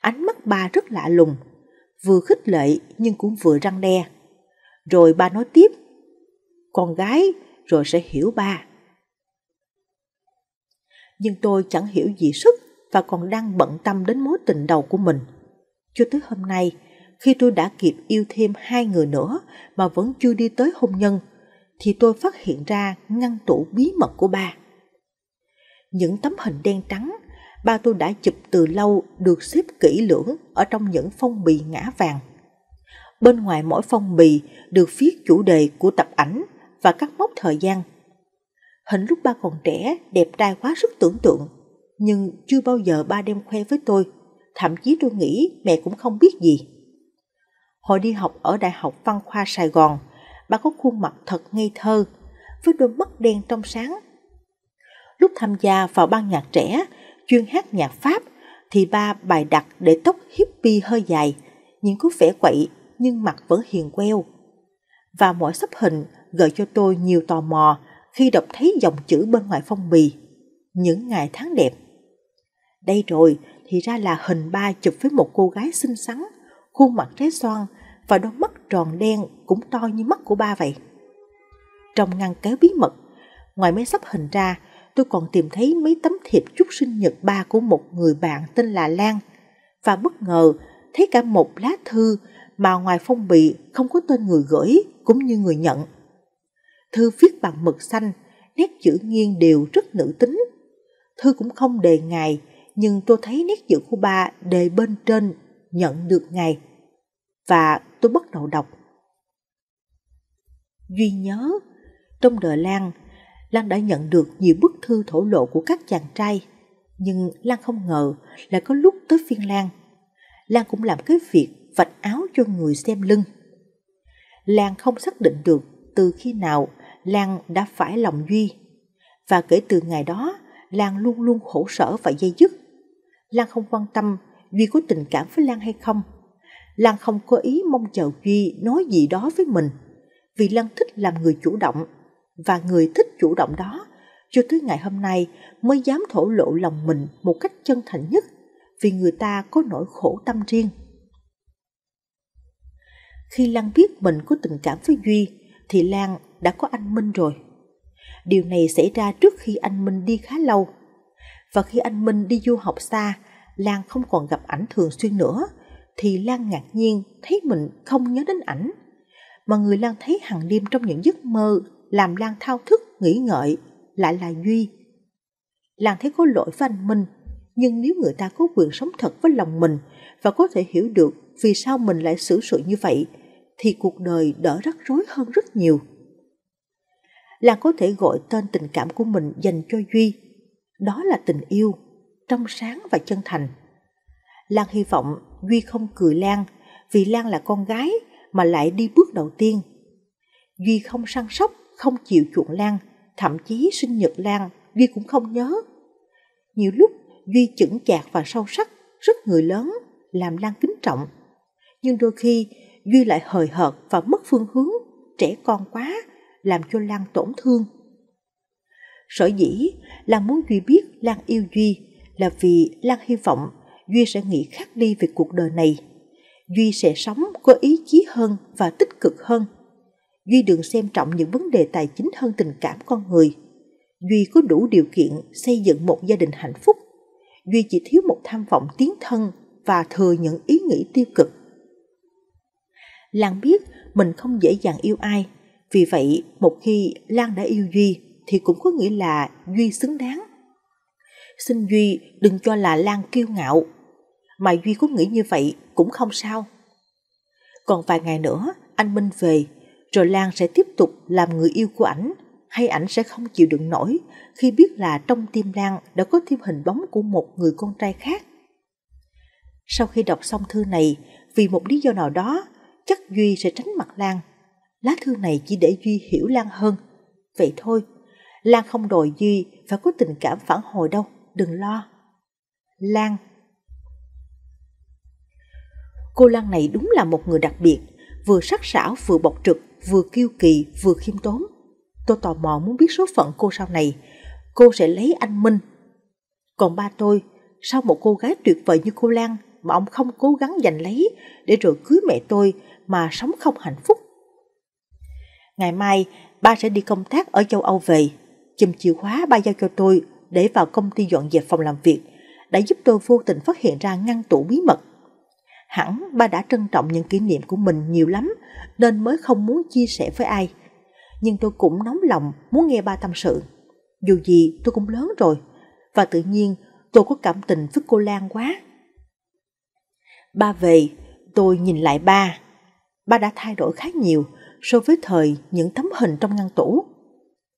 Ánh mắt ba rất lạ lùng, vừa khích lệ nhưng cũng vừa răng đe. Rồi ba nói tiếp, con gái rồi sẽ hiểu ba nhưng tôi chẳng hiểu gì sức và còn đang bận tâm đến mối tình đầu của mình. Cho tới hôm nay, khi tôi đã kịp yêu thêm hai người nữa mà vẫn chưa đi tới hôn nhân, thì tôi phát hiện ra ngăn tủ bí mật của ba. Những tấm hình đen trắng ba tôi đã chụp từ lâu được xếp kỹ lưỡng ở trong những phong bì ngã vàng. Bên ngoài mỗi phong bì được viết chủ đề của tập ảnh và các mốc thời gian. Hình lúc ba còn trẻ, đẹp trai quá sức tưởng tượng, nhưng chưa bao giờ ba đem khoe với tôi. Thậm chí tôi nghĩ mẹ cũng không biết gì. Hồi đi học ở Đại học Văn khoa Sài Gòn, ba có khuôn mặt thật ngây thơ, với đôi mắt đen trong sáng. Lúc tham gia vào ban nhạc trẻ, chuyên hát nhạc Pháp, thì ba bài đặt để tóc hippie hơi dài, nhưng có vẻ quậy nhưng mặt vẫn hiền queo. Và mỗi sắp hình gợi cho tôi nhiều tò mò khi đọc thấy dòng chữ bên ngoài phong bì, những ngày tháng đẹp. Đây rồi thì ra là hình ba chụp với một cô gái xinh xắn, khuôn mặt trái xoan và đôi mắt tròn đen cũng to như mắt của ba vậy. Trong ngăn kéo bí mật, ngoài mấy sắp hình ra, tôi còn tìm thấy mấy tấm thiệp chúc sinh nhật ba của một người bạn tên là Lan và bất ngờ thấy cả một lá thư mà ngoài phong bì không có tên người gửi cũng như người nhận. Thư viết bằng mực xanh, nét chữ nghiêng đều rất nữ tính. Thư cũng không đề ngày, nhưng tôi thấy nét chữ của bà đề bên trên nhận được ngày. Và tôi bắt đầu đọc. Duy nhớ, trong đời Lan, Lan đã nhận được nhiều bức thư thổ lộ của các chàng trai. Nhưng Lan không ngờ là có lúc tới phiên Lan. Lan cũng làm cái việc vạch áo cho người xem lưng. Lan không xác định được từ khi nào Lan đã phải lòng Duy. Và kể từ ngày đó, Lan luôn luôn khổ sở và dây dứt. Lan không quan tâm Duy có tình cảm với Lan hay không. Lan không có ý mong chờ Duy nói gì đó với mình, vì Lan thích làm người chủ động, và người thích chủ động đó cho tới ngày hôm nay mới dám thổ lộ lòng mình một cách chân thành nhất vì người ta có nỗi khổ tâm riêng. Khi Lan biết mình có tình cảm với Duy thì Lan đã có anh Minh rồi. Điều này xảy ra trước khi anh Minh đi khá lâu. Và khi anh Minh đi du học xa, Lan không còn gặp ảnh thường xuyên nữa, thì Lan ngạc nhiên thấy mình không nhớ đến ảnh. Mà người Lan thấy hàng đêm trong những giấc mơ làm Lan thao thức, nghĩ ngợi, lại là Duy. Lan thấy có lỗi với anh Minh, nhưng nếu người ta có quyền sống thật với lòng mình và có thể hiểu được vì sao mình lại xử sự như vậy, thì cuộc đời đỡ rắc rối hơn rất nhiều là có thể gọi tên tình cảm của mình dành cho Duy. Đó là tình yêu, trong sáng và chân thành. Lan hy vọng Duy không cười Lan vì Lan là con gái mà lại đi bước đầu tiên. Duy không săn sóc, không chịu chuộng Lan, thậm chí sinh nhật Lan Duy cũng không nhớ. Nhiều lúc Duy chững chạc và sâu sắc, rất người lớn, làm Lan kính trọng. Nhưng đôi khi Duy lại hời hợt và mất phương hướng, trẻ con quá làm cho Lan tổn thương. Sở dĩ Lan muốn Duy biết Lan yêu Duy là vì Lan hy vọng Duy sẽ nghĩ khác đi về cuộc đời này. Duy sẽ sống có ý chí hơn và tích cực hơn. Duy đừng xem trọng những vấn đề tài chính hơn tình cảm con người. Duy có đủ điều kiện xây dựng một gia đình hạnh phúc. Duy chỉ thiếu một tham vọng tiến thân và thừa những ý nghĩ tiêu cực. Lan biết mình không dễ dàng yêu ai vì vậy, một khi Lan đã yêu Duy thì cũng có nghĩa là Duy xứng đáng. Xin Duy đừng cho là Lan kiêu ngạo. Mà Duy có nghĩ như vậy cũng không sao. Còn vài ngày nữa anh Minh về rồi Lan sẽ tiếp tục làm người yêu của ảnh hay ảnh sẽ không chịu đựng nổi khi biết là trong tim Lan đã có thêm hình bóng của một người con trai khác. Sau khi đọc xong thư này, vì một lý do nào đó, chắc Duy sẽ tránh mặt Lan lá thư này chỉ để Duy hiểu Lan hơn. Vậy thôi, Lan không đòi Duy phải có tình cảm phản hồi đâu, đừng lo. Lan Cô Lan này đúng là một người đặc biệt, vừa sắc sảo vừa bộc trực, vừa kiêu kỳ, vừa khiêm tốn. Tôi tò mò muốn biết số phận cô sau này, cô sẽ lấy anh Minh. Còn ba tôi, sao một cô gái tuyệt vời như cô Lan mà ông không cố gắng giành lấy để rồi cưới mẹ tôi mà sống không hạnh phúc Ngày mai, ba sẽ đi công tác ở châu Âu về. Chùm chìa khóa ba giao cho tôi để vào công ty dọn dẹp phòng làm việc đã giúp tôi vô tình phát hiện ra ngăn tủ bí mật. Hẳn ba đã trân trọng những kỷ niệm của mình nhiều lắm nên mới không muốn chia sẻ với ai. Nhưng tôi cũng nóng lòng muốn nghe ba tâm sự. Dù gì tôi cũng lớn rồi và tự nhiên tôi có cảm tình với cô Lan quá. Ba về, tôi nhìn lại ba. Ba đã thay đổi khá nhiều, so với thời những tấm hình trong ngăn tủ.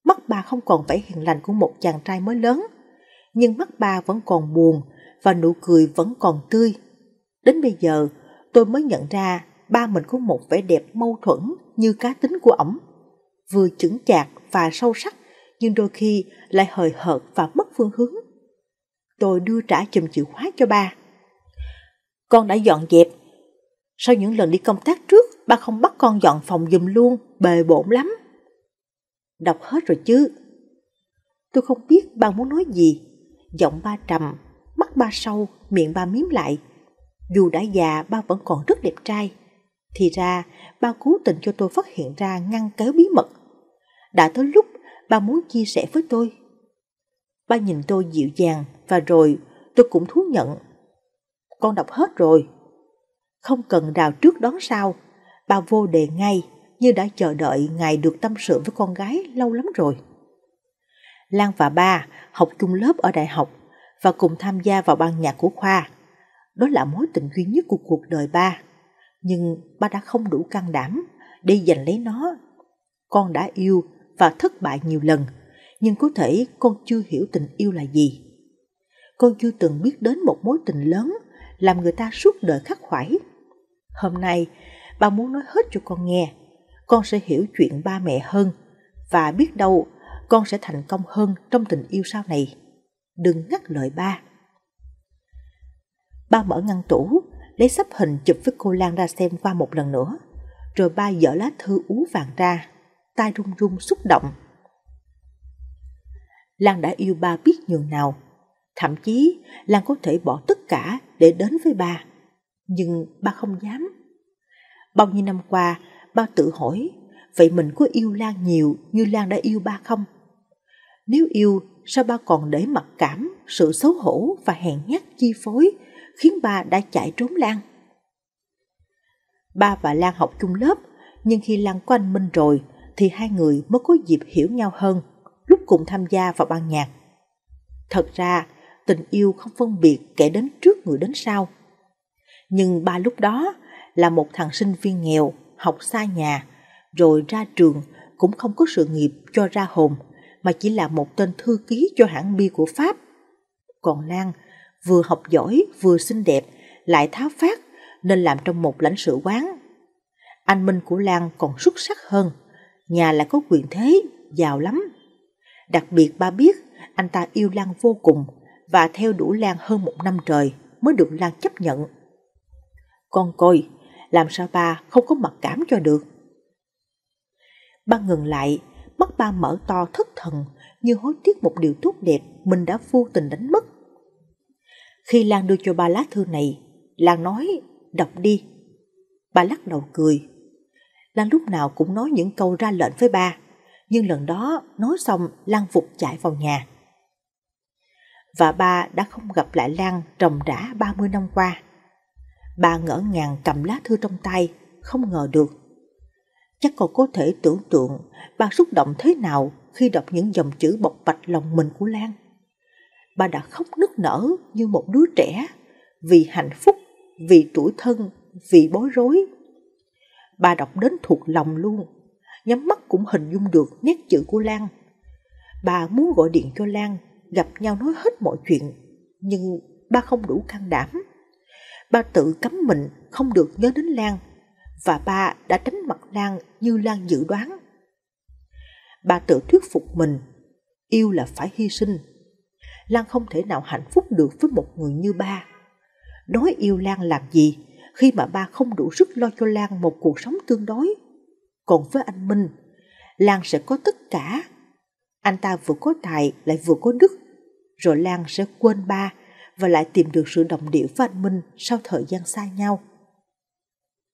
Mắt bà không còn vẻ hiền lành của một chàng trai mới lớn, nhưng mắt bà vẫn còn buồn và nụ cười vẫn còn tươi. Đến bây giờ, tôi mới nhận ra ba mình có một vẻ đẹp mâu thuẫn như cá tính của ổng. Vừa chững chạc và sâu sắc, nhưng đôi khi lại hời hợt và mất phương hướng. Tôi đưa trả chùm chìa khóa cho ba. Con đã dọn dẹp. Sau những lần đi công tác trước, ba không bắt con dọn phòng giùm luôn, bề bộn lắm. Đọc hết rồi chứ. Tôi không biết ba muốn nói gì. Giọng ba trầm, mắt ba sâu, miệng ba miếm lại. Dù đã già, ba vẫn còn rất đẹp trai. Thì ra, ba cố tình cho tôi phát hiện ra ngăn kéo bí mật. Đã tới lúc ba muốn chia sẻ với tôi. Ba nhìn tôi dịu dàng và rồi tôi cũng thú nhận. Con đọc hết rồi. Không cần đào trước đón sau, bà vô đề ngay như đã chờ đợi ngài được tâm sự với con gái lâu lắm rồi. Lan và ba học chung lớp ở đại học và cùng tham gia vào ban nhạc của Khoa. Đó là mối tình duy nhất của cuộc đời ba. Nhưng ba đã không đủ can đảm để giành lấy nó. Con đã yêu và thất bại nhiều lần, nhưng có thể con chưa hiểu tình yêu là gì. Con chưa từng biết đến một mối tình lớn làm người ta suốt đời khắc khoải. Hôm nay, bà muốn nói hết cho con nghe. Con sẽ hiểu chuyện ba mẹ hơn và biết đâu con sẽ thành công hơn trong tình yêu sau này. Đừng ngắt lời ba. Ba mở ngăn tủ, lấy sắp hình chụp với cô Lan ra xem qua một lần nữa. Rồi ba dở lá thư ú vàng ra, tay run run xúc động. Lan đã yêu ba biết nhường nào. Thậm chí Lan có thể bỏ tất cả để đến với ba. Nhưng ba không dám Bao nhiêu năm qua, ba tự hỏi, vậy mình có yêu Lan nhiều như Lan đã yêu ba không? Nếu yêu, sao ba còn để mặc cảm, sự xấu hổ và hèn nhát chi phối, khiến ba đã chạy trốn Lan? Ba và Lan học chung lớp, nhưng khi Lan có anh Minh rồi, thì hai người mới có dịp hiểu nhau hơn, lúc cùng tham gia vào ban nhạc. Thật ra, tình yêu không phân biệt kẻ đến trước người đến sau. Nhưng ba lúc đó là một thằng sinh viên nghèo, học xa nhà, rồi ra trường cũng không có sự nghiệp cho ra hồn, mà chỉ là một tên thư ký cho hãng bia của Pháp. Còn Lan vừa học giỏi vừa xinh đẹp, lại tháo phát nên làm trong một lãnh sự quán. Anh Minh của Lan còn xuất sắc hơn, nhà lại có quyền thế, giàu lắm. Đặc biệt ba biết anh ta yêu Lan vô cùng và theo đuổi Lan hơn một năm trời mới được Lan chấp nhận. Con coi, làm sao ba không có mặc cảm cho được. Ba ngừng lại, mắt ba mở to thất thần như hối tiếc một điều tốt đẹp mình đã vô tình đánh mất. Khi Lan đưa cho ba lá thư này, Lan nói, đọc đi. Ba lắc đầu cười. Lan lúc nào cũng nói những câu ra lệnh với ba, nhưng lần đó nói xong Lan vụt chạy vào nhà. Và ba đã không gặp lại Lan ròng rã 30 năm qua. Bà ngỡ ngàng cầm lá thư trong tay, không ngờ được. Chắc còn có thể tưởng tượng bà xúc động thế nào khi đọc những dòng chữ bộc bạch lòng mình của Lan. Bà đã khóc nức nở như một đứa trẻ vì hạnh phúc, vì tuổi thân, vì bối rối. Bà đọc đến thuộc lòng luôn, nhắm mắt cũng hình dung được nét chữ của Lan. Bà muốn gọi điện cho Lan, gặp nhau nói hết mọi chuyện, nhưng ba không đủ can đảm ba tự cấm mình không được nhớ đến Lan và ba đã tránh mặt Lan như Lan dự đoán. Ba tự thuyết phục mình, yêu là phải hy sinh. Lan không thể nào hạnh phúc được với một người như ba. Nói yêu Lan làm gì khi mà ba không đủ sức lo cho Lan một cuộc sống tương đối. Còn với anh Minh, Lan sẽ có tất cả. Anh ta vừa có tài lại vừa có đức, rồi Lan sẽ quên ba và lại tìm được sự đồng điệu với anh minh sau thời gian xa nhau.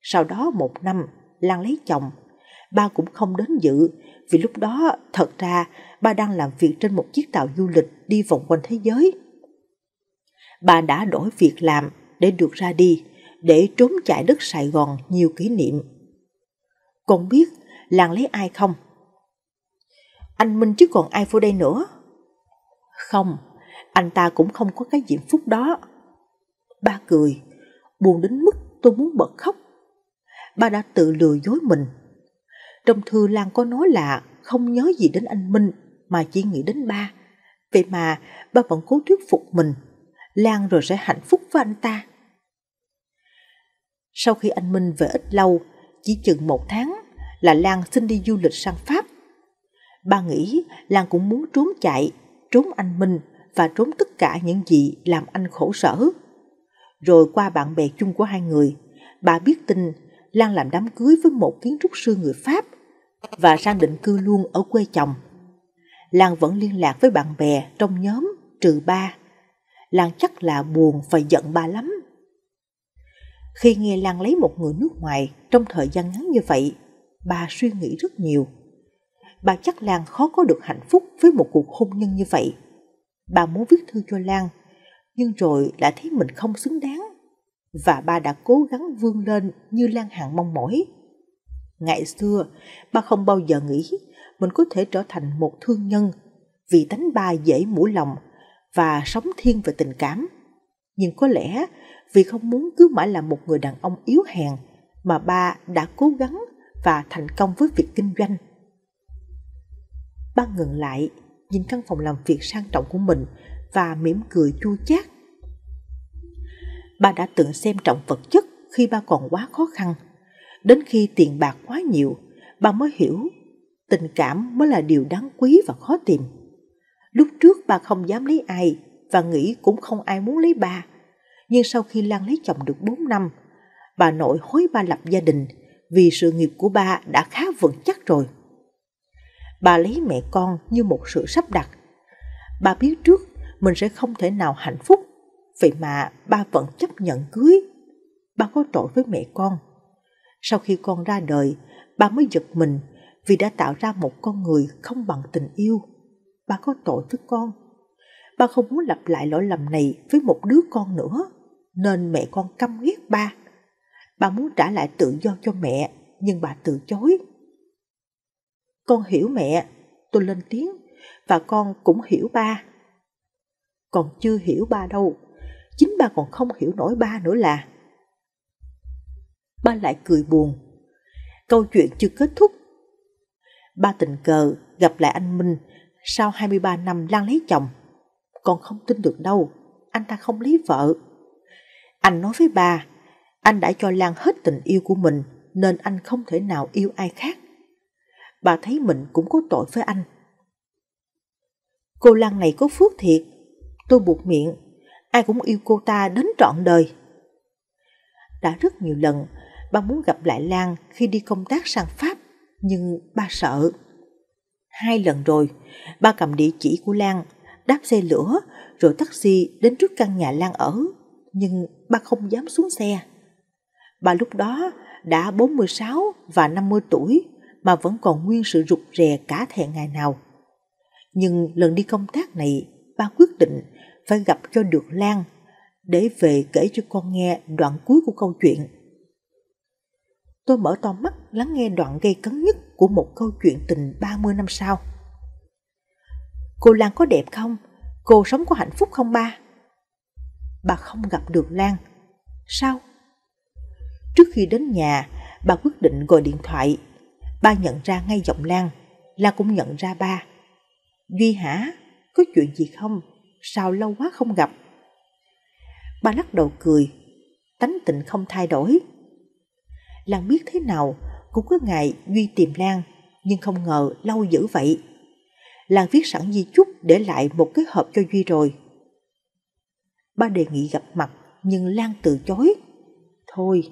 Sau đó một năm, Lan lấy chồng. Ba cũng không đến dự, vì lúc đó thật ra ba đang làm việc trên một chiếc tàu du lịch đi vòng quanh thế giới. Ba đã đổi việc làm để được ra đi, để trốn chạy đất Sài Gòn nhiều kỷ niệm. Con biết Lan lấy ai không? Anh Minh chứ còn ai vô đây nữa? Không, anh ta cũng không có cái diễm phúc đó. Ba cười, buồn đến mức tôi muốn bật khóc. Ba đã tự lừa dối mình. Trong thư Lan có nói là không nhớ gì đến anh Minh mà chỉ nghĩ đến ba. Vậy mà ba vẫn cố thuyết phục mình, Lan rồi sẽ hạnh phúc với anh ta. Sau khi anh Minh về ít lâu, chỉ chừng một tháng là Lan xin đi du lịch sang Pháp. Ba nghĩ Lan cũng muốn trốn chạy, trốn anh Minh và trốn tất cả những gì làm anh khổ sở. Rồi qua bạn bè chung của hai người, bà biết tin Lan làm đám cưới với một kiến trúc sư người Pháp và sang định cư luôn ở quê chồng. Lan vẫn liên lạc với bạn bè trong nhóm trừ ba. Lan chắc là buồn và giận ba lắm. Khi nghe Lan lấy một người nước ngoài trong thời gian ngắn như vậy, bà suy nghĩ rất nhiều. Bà chắc Lan khó có được hạnh phúc với một cuộc hôn nhân như vậy. Bà muốn viết thư cho Lan, nhưng rồi lại thấy mình không xứng đáng. Và ba đã cố gắng vươn lên như Lan Hằng mong mỏi. Ngày xưa, ba không bao giờ nghĩ mình có thể trở thành một thương nhân vì tánh ba dễ mũi lòng và sống thiên về tình cảm. Nhưng có lẽ vì không muốn cứ mãi là một người đàn ông yếu hèn mà ba đã cố gắng và thành công với việc kinh doanh. Ba ngừng lại nhìn căn phòng làm việc sang trọng của mình và mỉm cười chua chát. Bà đã từng xem trọng vật chất khi ba còn quá khó khăn. Đến khi tiền bạc quá nhiều, bà mới hiểu tình cảm mới là điều đáng quý và khó tìm. Lúc trước bà không dám lấy ai và nghĩ cũng không ai muốn lấy ba, Nhưng sau khi Lan lấy chồng được 4 năm, bà nội hối ba lập gia đình vì sự nghiệp của ba đã khá vững chắc rồi bà lấy mẹ con như một sự sắp đặt. Bà biết trước mình sẽ không thể nào hạnh phúc, vậy mà bà vẫn chấp nhận cưới. bà có tội với mẹ con. Sau khi con ra đời, bà mới giật mình vì đã tạo ra một con người không bằng tình yêu. bà có tội với con. bà không muốn lặp lại lỗi lầm này với một đứa con nữa, nên mẹ con căm ghét ba. bà muốn trả lại tự do cho mẹ, nhưng bà từ chối con hiểu mẹ, tôi lên tiếng, và con cũng hiểu ba. Còn chưa hiểu ba đâu, chính ba còn không hiểu nổi ba nữa là. Ba lại cười buồn. Câu chuyện chưa kết thúc. Ba tình cờ gặp lại anh Minh sau 23 năm lan lấy chồng. Con không tin được đâu, anh ta không lấy vợ. Anh nói với ba, anh đã cho Lan hết tình yêu của mình nên anh không thể nào yêu ai khác bà thấy mình cũng có tội với anh. Cô Lan này có phước thiệt, tôi buộc miệng, ai cũng yêu cô ta đến trọn đời. Đã rất nhiều lần, ba muốn gặp lại Lan khi đi công tác sang Pháp, nhưng ba sợ. Hai lần rồi, ba cầm địa chỉ của Lan, đáp xe lửa, rồi taxi đến trước căn nhà Lan ở, nhưng ba không dám xuống xe. Ba lúc đó đã 46 và 50 tuổi, mà vẫn còn nguyên sự rụt rè cả thẹn ngày nào. Nhưng lần đi công tác này, ba quyết định phải gặp cho được Lan để về kể cho con nghe đoạn cuối của câu chuyện. Tôi mở to mắt lắng nghe đoạn gây cấn nhất của một câu chuyện tình 30 năm sau. Cô Lan có đẹp không? Cô sống có hạnh phúc không ba? Bà không gặp được Lan. Sao? Trước khi đến nhà, bà quyết định gọi điện thoại Ba nhận ra ngay giọng Lan, Lan cũng nhận ra ba. Duy hả? Có chuyện gì không? Sao lâu quá không gặp? Ba lắc đầu cười, tánh tình không thay đổi. Lan biết thế nào, cũng có ngày Duy tìm Lan, nhưng không ngờ lâu dữ vậy. Lan viết sẵn di chúc để lại một cái hộp cho Duy rồi. Ba đề nghị gặp mặt, nhưng Lan từ chối. Thôi,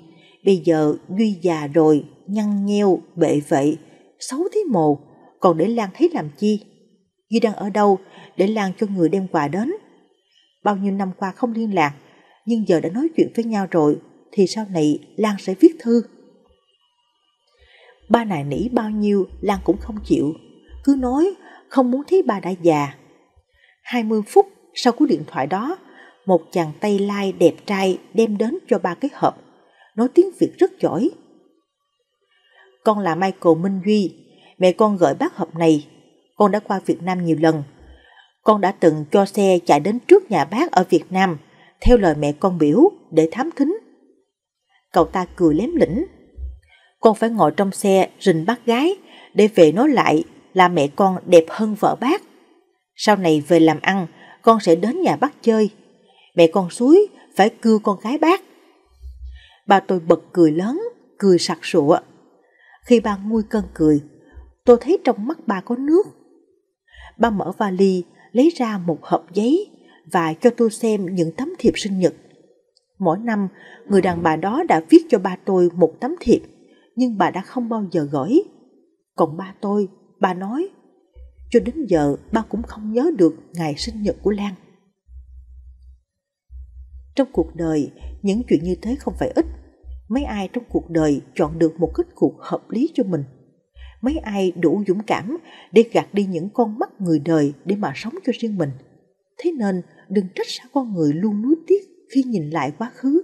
bây giờ Duy già rồi, nhăn nheo, bệ vệ, xấu thế mồ, còn để Lan thấy làm chi? Duy đang ở đâu để Lan cho người đem quà đến? Bao nhiêu năm qua không liên lạc, nhưng giờ đã nói chuyện với nhau rồi, thì sau này Lan sẽ viết thư. Ba nài nỉ bao nhiêu Lan cũng không chịu, cứ nói không muốn thấy ba đã già. 20 phút sau cú điện thoại đó, một chàng tay lai đẹp trai đem đến cho ba cái hộp nói tiếng Việt rất giỏi. Con là Michael Minh Duy, mẹ con gửi bác hộp này. Con đã qua Việt Nam nhiều lần. Con đã từng cho xe chạy đến trước nhà bác ở Việt Nam, theo lời mẹ con biểu, để thám thính. Cậu ta cười lém lĩnh. Con phải ngồi trong xe rình bác gái, để về nói lại là mẹ con đẹp hơn vợ bác. Sau này về làm ăn, con sẽ đến nhà bác chơi. Mẹ con suối phải cưa con gái bác. Ba tôi bật cười lớn, cười sặc sụa. Khi ba nguôi cơn cười, tôi thấy trong mắt ba có nước. Ba mở vali, lấy ra một hộp giấy và cho tôi xem những tấm thiệp sinh nhật. Mỗi năm, người đàn bà đó đã viết cho ba tôi một tấm thiệp, nhưng bà đã không bao giờ gửi. Còn ba tôi, bà nói, cho đến giờ ba cũng không nhớ được ngày sinh nhật của Lan. Trong cuộc đời, những chuyện như thế không phải ít. Mấy ai trong cuộc đời chọn được một kết cục hợp lý cho mình? Mấy ai đủ dũng cảm để gạt đi những con mắt người đời để mà sống cho riêng mình? Thế nên đừng trách sao con người luôn nuối tiếc khi nhìn lại quá khứ